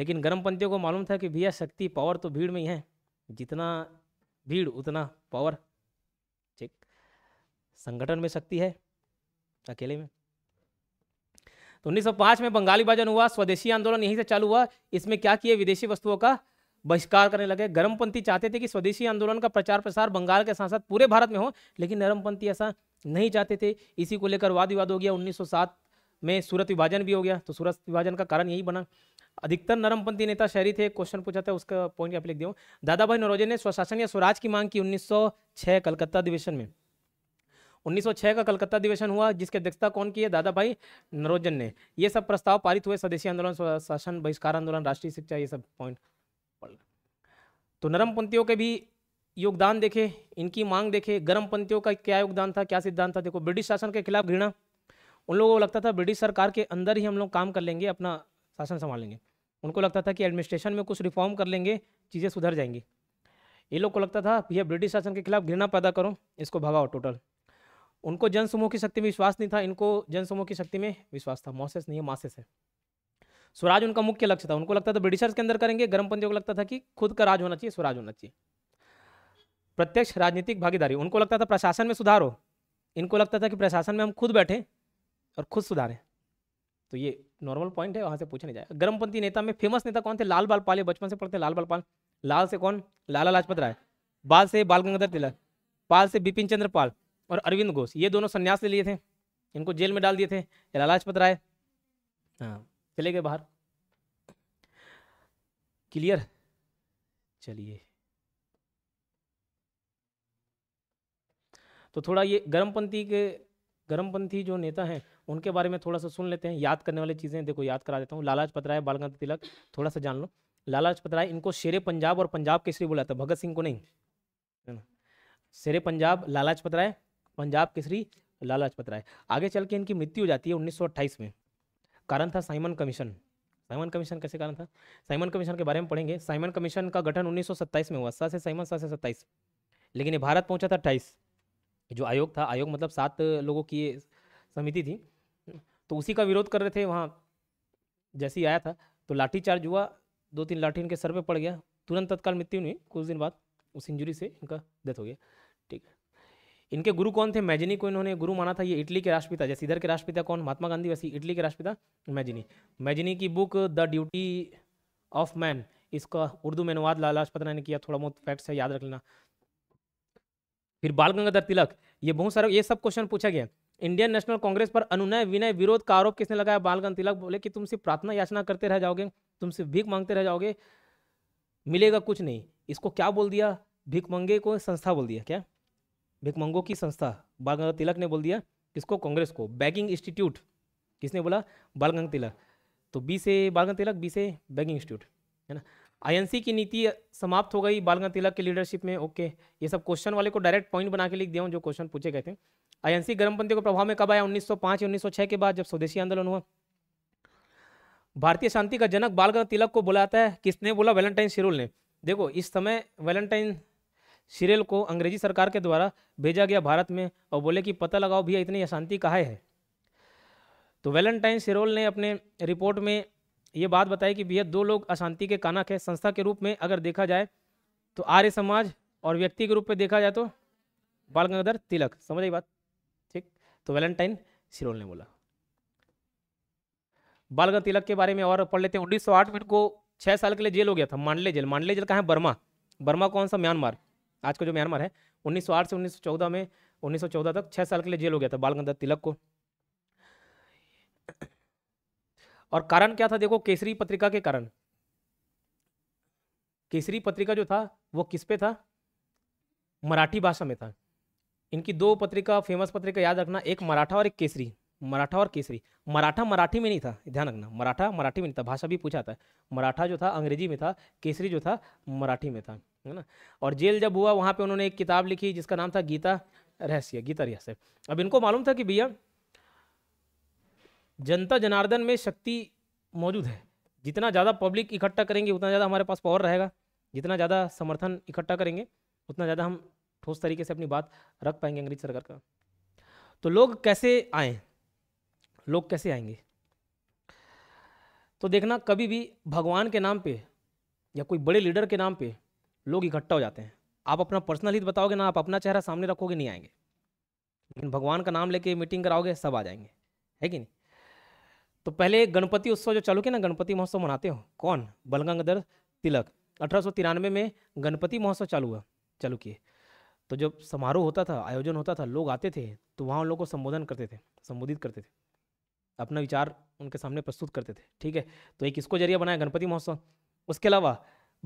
लेकिन गर्मपंथियों को मालूम था कि भैया शक्ति पावर तो भीड़ में ही है जितना भीड़ उतना पावर संगठन में शक्ति है अकेले में तो 1905 में बंगाली विभाजन हुआ स्वदेशी आंदोलन यहीं से चालू हुआ इसमें क्या किए विदेशी वस्तुओं का बहिष्कार करने लगे गर्मपंथी चाहते थे कि स्वदेशी आंदोलन का प्रचार प्रसार बंगाल के साथ साथ पूरे भारत में हो लेकिन नरमपंथी ऐसा नहीं चाहते थे इसी को लेकर वाद विवाद हो गया 1907 में सूरत विभाजन भी हो गया तो सूरत विभाजन का कारण यही बना अधिकतर नरमपंथी नेता शहरी थे क्वेश्चन पूछा था उसका पॉइंट आप लिख दिया दादा भाई नरोजे ने स्वशासन या स्वराज की मांग की उन्नीस कलकत्ता अधिवेशन में 1906 का कलकत्ता अधिवेशन हुआ जिसके अध्यक्षता कौन की है दादा भाई नरोजन ने ये सब प्रस्ताव पारित हुए स्वदेशी आंदोलन शासन बहिष्कार आंदोलन राष्ट्रीय शिक्षा ये सब पॉइंट तो नरमपंथियों के भी योगदान देखे इनकी मांग देखे गर्मपंथियों का क्या योगदान था क्या सिद्धांत था देखो ब्रिटिश शासन के खिलाफ घृणा उन लोगों को लगता था ब्रिटिश सरकार के अंदर ही हम लोग काम कर लेंगे अपना शासन संभालेंगे उनको लगता था कि एडमिनिस्ट्रेशन में कुछ रिफॉर्म कर लेंगे चीज़ें सुधर जाएंगी ये लोग को लगता था भैया ब्रिटिश शासन के खिलाफ घृणा पैदा करो इसको भगाओ टोटल उनको जन समूह की शक्ति में विश्वास नहीं था इनको जन समूह की शक्ति में विश्वास था मॉसेस नहीं है मासेस है स्वराज उनका मुख्य लक्ष्य था उनको लगता था ब्रिटिशर्स के अंदर करेंगे गर्मपंथियों को लगता था कि खुद का राज होना चाहिए स्वराज होना चाहिए प्रत्यक्ष राजनीतिक भागीदारी उनको लगता था प्रशासन में सुधार हो इनको लगता था कि प्रशासन में हम खुद बैठे और खुद सुधारें तो ये नॉर्मल पॉइंट है वहां से पूछा नहीं जाएगा गर्मपंथी नेता में फेमस नेता कौन थे लाल बाल पाल बचपन से पढ़ते लाल बाल पाल लाल से कौन लाला लाजपत राय बाल से बाल गंगाधर तिलक पाल से बिपिन चंद्र पाल और अरविंद घोष ये दोनों संन्यास ले लिए थे इनको जेल में डाल दिए थे लाला लाजपत राय हाँ चले गए बाहर क्लियर चलिए तो थोड़ा ये गर्मपंथी के गर्मपंथी जो नेता हैं उनके बारे में थोड़ा सा सुन लेते हैं याद करने वाली चीज़ें देखो याद करा देता हूँ लाला लाजपत राय बाल तिलक थोड़ा सा जान लो लाला लाजपत राय इनको शेरे पंजाब और पंजाब केसरी बोला था भगत सिंह को नहीं शेरे पंजाब लाला लाजपत राय पंजाब केसरी लाला लाजपत राय आगे चल के इनकी मृत्यु हो जाती है उन्नीस में कारण था साइमन कमीशन साइमन कमीशन कैसे कारण था साइमन कमीशन के बारे में पढ़ेंगे साइमन कमीशन का गठन उन्नीस में हुआ सासे से साइमन सासे से सत्ताईस लेकिन ये भारत पहुंचा था अट्ठाईस जो आयोग था आयोग मतलब सात लोगों की समिति थी तो उसी का विरोध कर रहे थे वहाँ जैसे ही आया था तो लाठी चार्ज हुआ दो तीन लाठी इनके सर पे पड़ गया तुरंत तत्काल मृत्यु हुई कुछ दिन बाद उस इंजरी से इनका डेथ हो गया ठीक है इनके गुरु कौन थे मैजिनी को इन्होंने गुरु माना था ये इटली के राष्ट्रपिता जैसे इधर के राष्ट्रपिता कौन महात्मा गांधी वैसे इटली के राष्ट्रपिता मैजिनी मैजिनी की book the duty of man इसका उर्दू में अनुवाद लाला लाजपत राय ने किया थोड़ा बहुत फैक्ट्स है याद रख लेना फिर बाल गंगाधर तिलक ये बहुत सारे ये सब क्वेश्चन पूछा गया इंडियन नेशनल कांग्रेस पर अनुनय विनय विरोध का आरोप किसने लगाया बालगन तिलक बोले कि तुम सिर्फ प्रार्थना याचना करते रह जाओगे तुम सिर्फ भीख मांगते रह जाओगे मिलेगा कुछ नहीं इसको क्या बोल दिया भीख मंगे को संस्था बोल दिया क्या भिकमंगों की संस्था बाल गंगाधर तिलक ने बोल दिया किसको कांग्रेस को बैगिंग इंस्टीट्यूट किसने बोला बाल गंगाधर तिलक तो बी से बाल गंगाधर तिलक बी से बैगिंग इंस्टीट्यूट है ना आईएनसी की नीति समाप्त हो गई बाल गंगाधर तिलक के लीडरशिप में ओके ये सब क्वेश्चन वाले को डायरेक्ट पॉइंट बना के लिख दिया हूँ जो क्वेश्चन पूछे गए थे आईएनसी गर्मपंथी को प्रभाव में कब आया उन्नीस सौ के बाद जब स्वदेशी आंदोलन हुआ भारतीय शांति का जनक बाल गंगाधर तिलक को बुलाता है किसने बोला वैलेंटाइन शिरोल ने देखो इस समय वैलेंटाइन सीरियल को अंग्रेजी सरकार के द्वारा भेजा गया भारत में और बोले कि पता लगाओ भैया इतनी अशांति कहाँ है तो वैलेंटाइन सिरोल ने अपने रिपोर्ट में ये बात बताई कि भैया दो लोग अशांति के कानक है संस्था के रूप में अगर देखा जाए तो आर्य समाज और व्यक्ति के रूप में देखा जाए तो बाल गंगाधर तिलक समझ आई बात ठीक तो वैलेंटाइन सिरोल ने बोला बाल गंगा तिलक के बारे में और पढ़ लेते हैं उन्नीस सौ आठ में इनको छह साल के लिए जेल हो गया था मांडले जेल मांडले जेल कहा है बर्मा बर्मा कौन सा म्यांमार आज का जो म्यांमार है 1908 से 1914 में 1914 तक छः साल के लिए जेल हो गया था बाल गंगाधर तिलक को और कारण क्या था देखो केसरी पत्रिका के कारण केसरी पत्रिका जो था वो किस पे था मराठी भाषा में था इनकी दो पत्रिका फेमस पत्रिका याद रखना एक मराठा और एक केसरी मराठा और केसरी मराठा मराठी में नहीं था ध्यान रखना मराठा मराठी में नहीं था भाषा भी पूछा था मराठा जो था अंग्रेजी में था केसरी जो था मराठी में था है ना और जेल जब हुआ वहाँ पे उन्होंने एक किताब लिखी जिसका नाम था गीता रहस्य गीता रहस्य अब इनको मालूम था कि भैया जनता जनार्दन में शक्ति मौजूद है जितना ज़्यादा पब्लिक इकट्ठा करेंगे उतना ज़्यादा हमारे पास पावर रहेगा जितना ज़्यादा समर्थन इकट्ठा करेंगे उतना ज़्यादा हम ठोस तरीके से अपनी बात रख पाएंगे अंग्रेज सरकार का तो लोग कैसे आए लोग कैसे आएंगे तो देखना कभी भी भगवान के नाम पे या कोई बड़े लीडर के नाम पे लोग इकट्ठा हो जाते हैं आप अपना पर्सनल हित बताओगे ना आप अपना चेहरा सामने रखोगे नहीं आएंगे लेकिन भगवान का नाम लेके मीटिंग कराओगे सब आ जाएंगे है कि नहीं तो पहले गणपति उत्सव जो चालू किया ना गणपति महोत्सव मनाते हो कौन बलगंगाधर तिलक अठारह में गणपति महोत्सव चालू हुआ चालू किए तो जब समारोह होता था आयोजन होता था लोग आते थे तो वहाँ लोग को संबोधन करते थे संबोधित करते थे अपना विचार उनके सामने प्रस्तुत करते थे ठीक है तो एक इसको जरिया बनाया गणपति महोत्सव उसके अलावा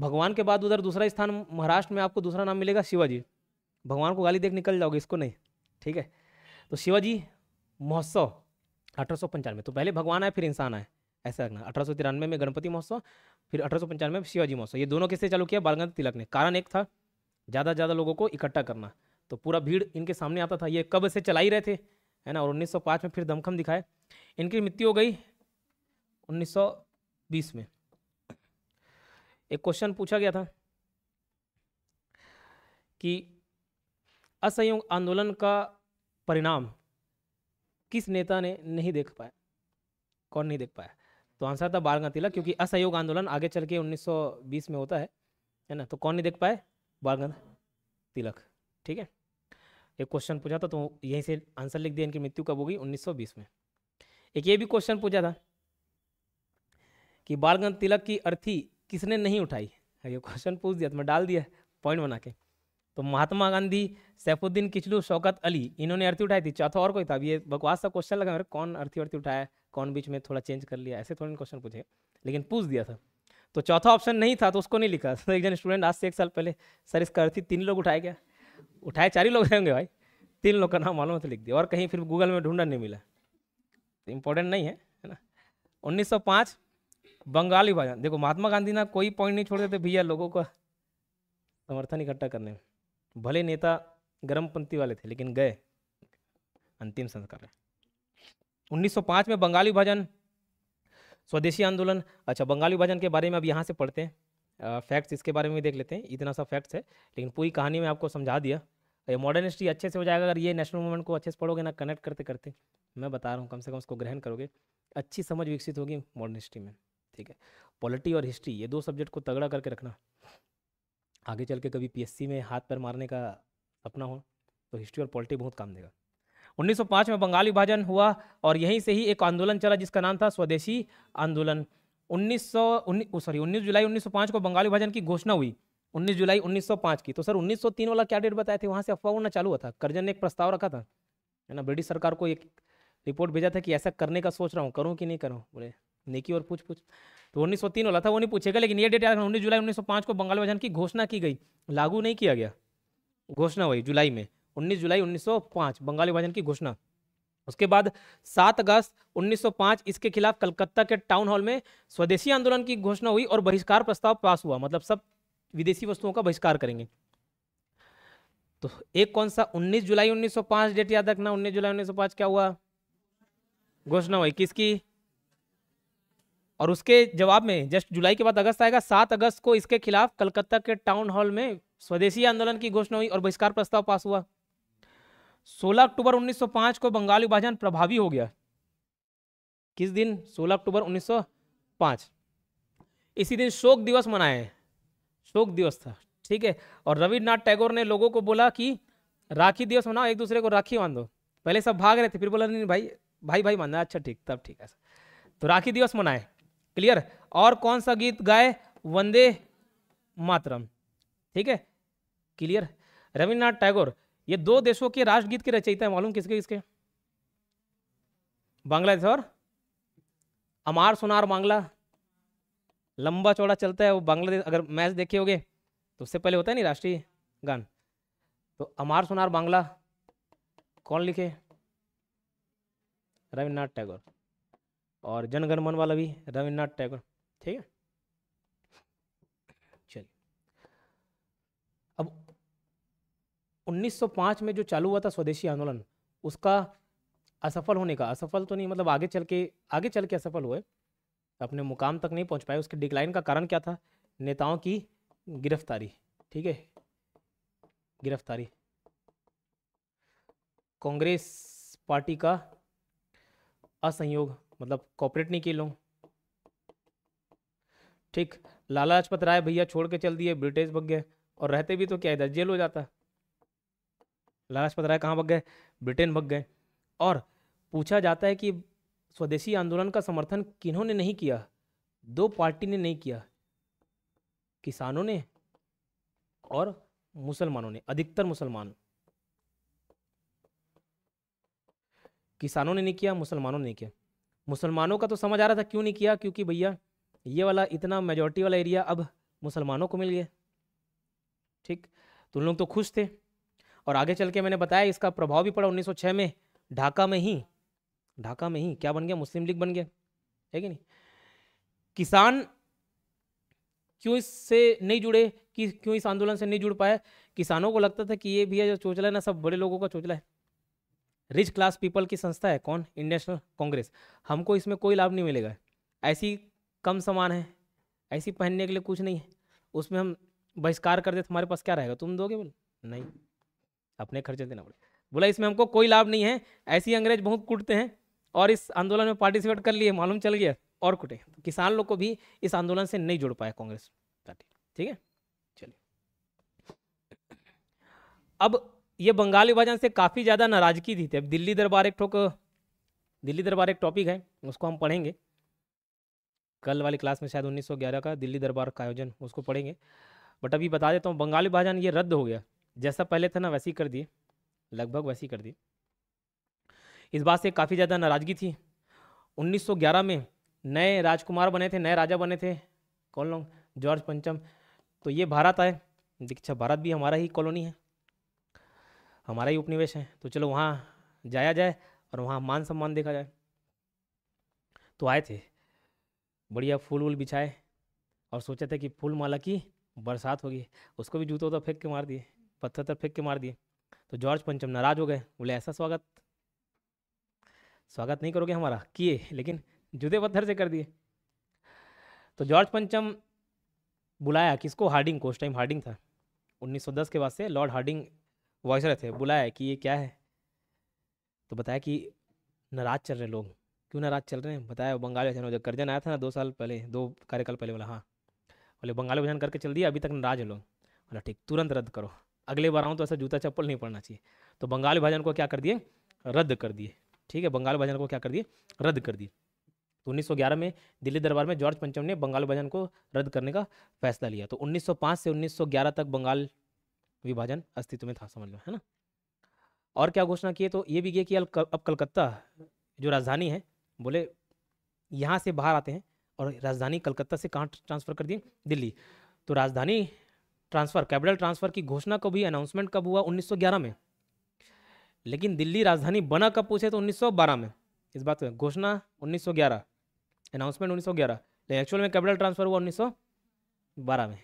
भगवान के बाद उधर दूसरा स्थान महाराष्ट्र में आपको दूसरा नाम मिलेगा शिवाजी भगवान को गाली देख निकल जाओगे इसको नहीं ठीक है तो शिवाजी महोत्सव अठारह तो पहले भगवान आए फिर इंसान आए ऐसा रखना अठारह में गणपति महोत्सव फिर अठारह में शिवाजी महोत्सव ये दोनों किससे चालू किया बालगंध तिलक ने कारण एक था ज़्यादा से ज़्यादा लोगों को इकट्ठा करना तो पूरा भीड़ इनके सामने आता था ये कब से चला ही रहे थे है ना और 1905 में फिर दमखम दिखाए इनकी मृत्यु हो गई 1920 में एक क्वेश्चन पूछा गया था कि असहयोग आंदोलन का परिणाम किस नेता ने नहीं देख पाया कौन नहीं देख पाया तो आंसर था बारगा तिलक क्योंकि असहयोग आंदोलन आगे चल के 1920 में होता है है ना तो कौन नहीं देख पाए बारगा तिलक ठीक है एक क्वेश्चन पूछा था तो यहीं से आंसर लिख दिया इनकी मृत्यु कब होगी 1920 में एक ये भी क्वेश्चन पूछा था कि बालगन तिलक की अर्थी किसने नहीं उठाई हाँ, ये क्वेश्चन पूछ दिया तो मैं डाल दिया पॉइंट बना के तो महात्मा गांधी सैफुद्दीन किचलू शौकत अली इन्होंने अर्थी उठाई थी चौथा और कोई था अब ये बकवास का क्वेश्चन लगा मेरे कौन अर्थी अर्थी उठाया कौन बीच में थोड़ा चेंज कर लिया ऐसे थोड़े क्वेश्चन पूछे लेकिन पूछ दिया था तो चौथा ऑप्शन नहीं था तो उसको नहीं लिखा तो एक जन स्टूडेंट आज से एक साल पहले सर इसका अर्थी तीन लोग उठाए गया उठाए चार ही लोग होंगे भाई तीन लोग का नाम मालूम तो लिख दिया और कहीं फिर गूगल में ढूंढा नहीं मिला इम्पोर्टेंट तो नहीं है है ना 1905 बंगाल विभाजन देखो महात्मा गांधी ना कोई पॉइंट नहीं छोड़ते थे भैया लोगों का समर्थन इकट्ठा करने में भले नेता गर्मपंथी वाले थे लेकिन गए अंतिम संस्कार 1905 में बंगाली विभाजन स्वदेशी आंदोलन अच्छा बंगाली विभाजन के बारे में अब यहाँ से पढ़ते हैं फैक्ट्स इसके बारे में भी देख लेते हैं इतना सा फैक्ट्स है लेकिन पूरी कहानी में आपको समझा दिया तो ये मॉडर्न हिस्ट्री अच्छे से हो जाएगा अगर ये नेशनल मूवमेंट को अच्छे से पढ़ोगे ना कनेक्ट करते करते मैं बता रहा हूँ कम से कम उसको ग्रहण करोगे अच्छी समझ विकसित होगी मॉडर्न हिस्ट्री में ठीक है पॉलिटी और हिस्ट्री ये दो सब्जेक्ट को तगड़ा करके रखना आगे चल के कभी पीएससी में हाथ पैर मारने का सपना हो तो हिस्ट्री और पॉलिटी बहुत काम देगा 1905 में बंगाल विभाजन हुआ और यहीं से ही एक आंदोलन चला जिसका नाम था स्वदेशी आंदोलन 1900 सॉरी 19 जुलाई 1905 को बंगाल विभाजन की घोषणा हुई उन्नीस जुलाई 1905 की तो सर 1903 वाला क्या डेट बताए थे वहाँ से अफवाह उड़ना चालू हुआ था करजन ने एक प्रस्ताव रखा था है ना ब्रिटिश सरकार को एक रिपोर्ट भेजा था कि ऐसा करने का सोच रहा हूँ करूँ कि नहीं करूँ बोले नेकी और पूछ पूछ तो 1903 वाला था वो नहीं पूछेगा लेकिन ये डेट याद उन्नीस जुलाई उन्नीस को बंगाल विभाजन की घोषणा की गई लागू नहीं किया गया घोषणा हुई जुलाई में उन्नीस जुलाई उन्नीस बंगाल विभाजन की घोषणा उसके बाद 7 अगस्त 1905 इसके खिलाफ कलकत्ता के टाउन हॉल में स्वदेशी आंदोलन की घोषणा हुई और बहिष्कार प्रस्ताव पास हुआ मतलब सब विदेशी वस्तुओं का बहिष्कार करेंगे तो एक कौन सा 19 जुलाई 1905 डेट याद रखना 19 जुलाई 1905 क्या हुआ घोषणा हुई किसकी और उसके जवाब में जस्ट जुलाई के बाद अगस्त आएगा सात अगस्त को इसके खिलाफ कलकत्ता के टाउन हॉल में स्वदेशी आंदोलन की घोषणा हुई और बहिष्कार प्रस्ताव पास हुआ 16 अक्टूबर 1905 को बंगाल विभाजन प्रभावी हो गया किस दिन 16 अक्टूबर 1905 इसी दिन शोक दिवस मनाए शोक दिवस था ठीक है और रविन्द्रनाथ टैगोर ने लोगों को बोला कि राखी दिवस मनाओ एक दूसरे को राखी बांधो पहले सब भाग रहे थे फिर बोला नहीं भाई भाई भाई बांधा अच्छा ठीक तब ठीक है तो राखी दिवस मनाए क्लियर और कौन सा गीत गाए वंदे मातरम ठीक है क्लियर रविन्द्रनाथ टैगोर ये दो देशों के राष्ट्रगीत के रचयिता है मालूम किसके किसके बांग्लादेश और अमार सुनार बांग्ला लंबा चौड़ा चलता है वो बांग्लादेश अगर मैच देखे होगे तो उससे पहले होता है नहीं राष्ट्रीय गान तो अमार सुनार बांग्ला कौन लिखे रविन्द्रनाथ टैगोर और जनगण मन वाला भी रविन्द्रनाथ टैगोर ठीक है चलिए अब 1905 में जो चालू हुआ था स्वदेशी आंदोलन उसका असफल होने का असफल तो नहीं मतलब आगे चल के आगे चल के असफल हुए अपने मुकाम तक नहीं पहुंच पाए उसके डिक्लाइन का कारण क्या था नेताओं की गिरफ्तारी ठीक है गिरफ्तारी कांग्रेस पार्टी का असहयोग मतलब कॉपरेट नहीं किए लोग ठीक लाला लाजपत राय भैया छोड़ के चल दिए ब्रिटिश भग गए और रहते भी तो क्या इधर जेल हो जाता लाला लाजपत राय कहाँ भग गए ब्रिटेन भग गए और पूछा जाता है कि स्वदेशी आंदोलन का समर्थन किन्हों ने नहीं किया दो पार्टी ने नहीं किया किसानों ने और मुसलमानों ने अधिकतर मुसलमान किसानों ने नहीं किया मुसलमानों ने नहीं किया मुसलमानों का तो समझ आ रहा था क्यों नहीं किया क्योंकि भैया ये वाला इतना मेजोरिटी वाला एरिया अब मुसलमानों को मिल गया ठीक तो लोग तो खुश थे और आगे चल के मैंने बताया इसका प्रभाव भी पड़ा 1906 में ढाका में ही ढाका में ही क्या बन गया मुस्लिम लीग बन गया है कि नहीं किसान क्यों इससे नहीं जुड़े कि क्यों इस आंदोलन से नहीं जुड़ पाए किसानों को लगता था कि ये भैया जो चोचला है ना सब बड़े लोगों का चोचला है रिच क्लास पीपल की संस्था है कौन इंडियन नेशनल कांग्रेस हमको इसमें कोई लाभ नहीं मिलेगा ऐसी कम सामान है ऐसी पहनने के लिए कुछ नहीं है उसमें हम बहिष्कार कर दे तो तुम्हारे पास क्या रहेगा तुम दोगे बोले नहीं अपने खर्चे देना पड़े बोला इसमें हमको कोई लाभ नहीं है ऐसी अंग्रेज बहुत कूटते हैं और इस आंदोलन में पार्टिसिपेट कर लिए मालूम चल गया और कुटे तो किसान लोग को भी इस आंदोलन से नहीं जुड़ पाया कांग्रेस पार्टी ठीक है चलिए अब ये बंगाल विभाजन से काफ़ी ज़्यादा नाराजगी थी अब दिल्ली दरबार एक ठोक दिल्ली दरबार एक टॉपिक है उसको हम पढ़ेंगे कल वाली क्लास में शायद 1911 का दिल्ली दरबार का आयोजन उसको पढ़ेंगे बट अभी बता देता हूँ बंगाली विभाजन ये रद्द हो गया जैसा पहले था ना वैसे ही कर दिए लगभग वैसे ही कर दिए इस बात से काफ़ी ज़्यादा नाराज़गी थी 1911 में नए राजकुमार बने थे नए राजा बने थे कौन लोग जॉर्ज पंचम तो ये भारत आए दीक्षा भारत भी हमारा ही कॉलोनी है हमारा ही उपनिवेश है तो चलो वहाँ जाया जाए और वहाँ मान सम्मान देखा जाए तो आए थे बढ़िया फूल वूल बिछाए और सोचा था कि फूल माला की बरसात होगी उसको भी जूतों तो फेंक के मार दिए पत्थर तक तो फेंक के मार दिए तो जॉर्ज पंचम नाराज़ हो गए बोले ऐसा स्वागत स्वागत नहीं करोगे हमारा किए लेकिन जुदे पत्थर से कर दिए तो जॉर्ज पंचम बुलाया किसको हार्डिंग को उस टाइम हार्डिंग था 1910 के बाद से लॉर्ड हार्डिंग वॉइसर थे बुलाया कि ये क्या है तो बताया कि नाराज चल रहे लोग क्यों नाराज चल रहे हैं बताया बंगाली भजन जब कर्जन आया था ना दो साल पहले दो कार्यकाल पहले बोला हाँ बोले बंगाली भजन करके चल दिया अभी तक नाराज है लोग बोला ठीक तुरंत रद्द करो अगले बार आऊँ तो ऐसा जूता चप्पल नहीं पड़ना चाहिए तो बंगाली भजन को क्या कर दिए रद्द कर दिए ठीक है बंगाल भजन को क्या कर दिए रद्द कर दिए तो 1911 में दिल्ली दरबार में जॉर्ज पंचम ने बंगाल विभाजन को रद्द करने का फैसला लिया तो 1905 से 1911 तक बंगाल विभाजन अस्तित्व में था समझ लो है ना और क्या घोषणा किए तो ये भी किया कि अब कलकत्ता जो राजधानी है बोले यहाँ से बाहर आते हैं और राजधानी कलकत्ता से कहाँ ट्रांसफ़र कर दिए दिल्ली तो राजधानी ट्रांसफ़र कैपिटल ट्रांसफ़र की घोषणा को भी अनाउंसमेंट कब हुआ 1911 में लेकिन दिल्ली राजधानी बना कब पूछे तो 1912 में इस बात में घोषणा 1911 अनाउंसमेंट 1911 लेकिन एक्चुअल में कैपिटल ट्रांसफर हुआ 1912 में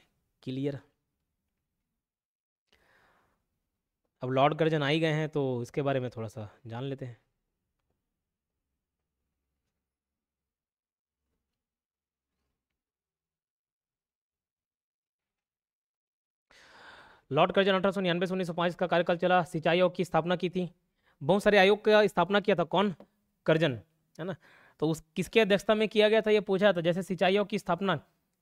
क्लियर अब लॉर्ड कर्जन आ ही गए हैं तो इसके बारे में थोड़ा सा जान लेते हैं लॉर्ड कर्जन अठारह सौ निन्यानवे उन्नीस सौ पाँच का कार्यकाल चला सिंचाई आयोग की स्थापना की थी बहुत सारे आयोग का स्थापना किया था कौन कर्जन है ना तो उस किसके अध्यक्षता में किया गया था ये पूछा था जैसे सिंचाई आयोग की स्थापना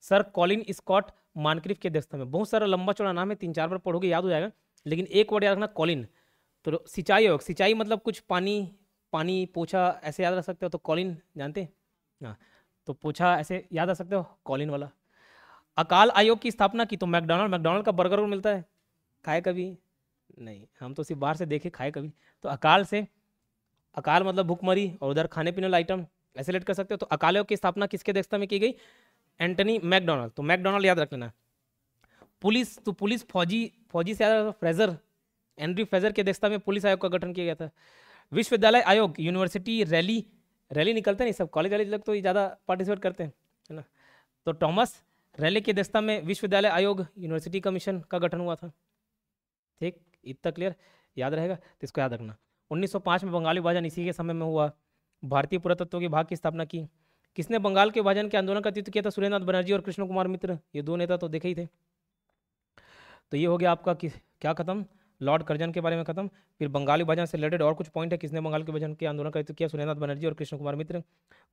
सर कॉलिन स्कॉट मानक्रिफ की अध्यक्षता में बहुत सारा लंबा चौड़ा नाम है तीन चार बार पढ़ोगे याद हो जाएगा लेकिन एक वर्ड याद रखना कॉलिन तो सिंचाई आयोग सिंचाई मतलब कुछ पानी पानी पोछा ऐसे याद रख सकते हो तो कॉलिन जानते हाँ तो पोछा ऐसे याद रख सकते हो कॉलिन वाला अकाल आयोग की स्थापना की तो मैकडोनल्ड मैकडोनल्ड का बर्गर मिलता है खाए कभी नहीं हम तो सिर्फ बाहर से देखे खाए कभी तो अकाल से अकाल मतलब भूखमरी और उधर खाने पीने वाला आइटम ऐसे लेट कर सकते हो तो अकालों की स्थापना किसके अध्यक्षता में की गई एंटनी मैकडोनल्ड तो मैकडोनल्ड याद रख लेना पुलिस तो पुलिस फौजी फौजी से याद फ्रेजर एंड्री फ्रेजर की अध्यक्षता में पुलिस आयोग का गठन किया गया था विश्वविद्यालय आयोग यूनिवर्सिटी रैली रैली निकलते नहीं सब कॉलेज वाले लोग तो ज़्यादा पार्टिसिपेट करते हैं है ना तो टॉमस रैली की अध्यक्षता में विश्वविद्यालय आयोग यूनिवर्सिटी कमीशन का गठन हुआ था ठीक इतना क्लियर याद रहेगा तो इसको याद रखना 1905 में बंगाली विभाजन इसी के समय में हुआ भारतीय पुरातत्व के भाग की स्थापना की किसने बंगाल के विभाजन के आंदोलन का नेतृत्व किया था सूर्यनाथ बनर्जी और कृष्ण कुमार मित्र ये दो नेता तो देखे ही थे तो ये हो गया आपका कि क्या खत्म लॉर्ड कर्जन के बारे में खत्म फिर बंगाली विभाजन से रिलेटेड और कुछ पॉइंट है किसने बंगाल के विभाजन के आंदोलन का नेतृत्व किया सूर्यनाथ बनर्जी और कृष्ण कुमार मित्र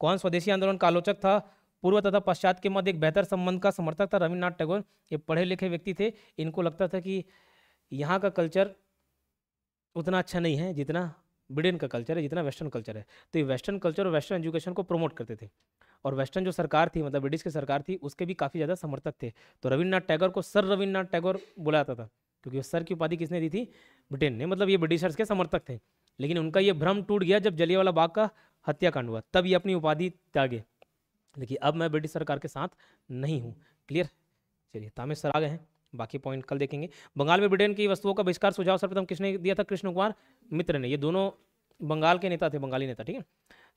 कौन स्वदेशी आंदोलन का आलोचक था पूर्व तथा पश्चात के मध्य एक बेहतर संबंध का समर्थक था रविन्द्रनाथ टैगोर ये पढ़े लिखे व्यक्ति थे इनको लगता था कि यहाँ का कल्चर उतना अच्छा नहीं है जितना ब्रिटेन का कल्चर है जितना वेस्टर्न कल्चर है तो ये वेस्टर्न कल्चर और वेस्टर्न एजुकेशन को प्रमोट करते थे और वेस्टर्न जो सरकार थी मतलब ब्रिटिश की सरकार थी उसके भी काफ़ी ज़्यादा समर्थक थे तो रविन्द्रनाथ टैगोर को सर रविन्द्रनाथ टैगोर बुलाया जाता था क्योंकि सर की उपाधि किसने दी थी ब्रिटेन ने मतलब ये ब्रिटिशर्स के समर्थक थे लेकिन उनका ये भ्रम टूट गया जब जलियावाला बाग का हत्याकांड हुआ तब ये अपनी उपाधि त्यागे देखिए अब मैं ब्रिटिश सरकार के साथ नहीं हूँ क्लियर चलिए तामेश सर आ गए हैं बाकी पॉइंट कल देखेंगे बंगाल में ब्रिटेन की वस्तुओं का बहिष्कार सुझाव सर्वप्रथम किसने दिया था कृष्ण कुमार मित्र ने ये दोनों बंगाल के नेता थे बंगाली नेता ठीक है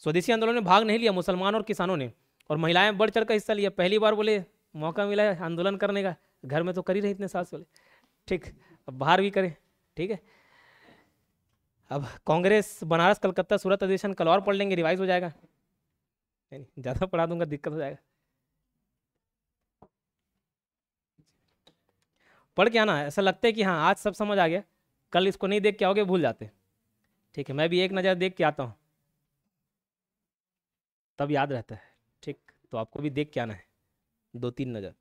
स्वदेशी आंदोलन में भाग नहीं लिया मुसलमान और किसानों ने और महिलाएं बढ़ चढ़ कर हिस्सा लिया पहली बार बोले मौका मिला है आंदोलन करने का घर में तो कर ही रहे इतने साल से बोले ठीक अब बाहर भी करें ठीक है अब कांग्रेस बनारस कलकत्ता सूरत अधिवेशन कल और पढ़ लेंगे रिवाइज हो जाएगा ज़्यादा पढ़ा दूंगा दिक्कत हो जाएगा पढ़ के आना ऐसा लगता है कि हाँ आज सब समझ आ गया कल इसको नहीं देख के आओगे भूल जाते ठीक है मैं भी एक नज़र देख के आता हूँ तब याद रहता है ठीक तो आपको भी देख के आना है दो तीन नज़र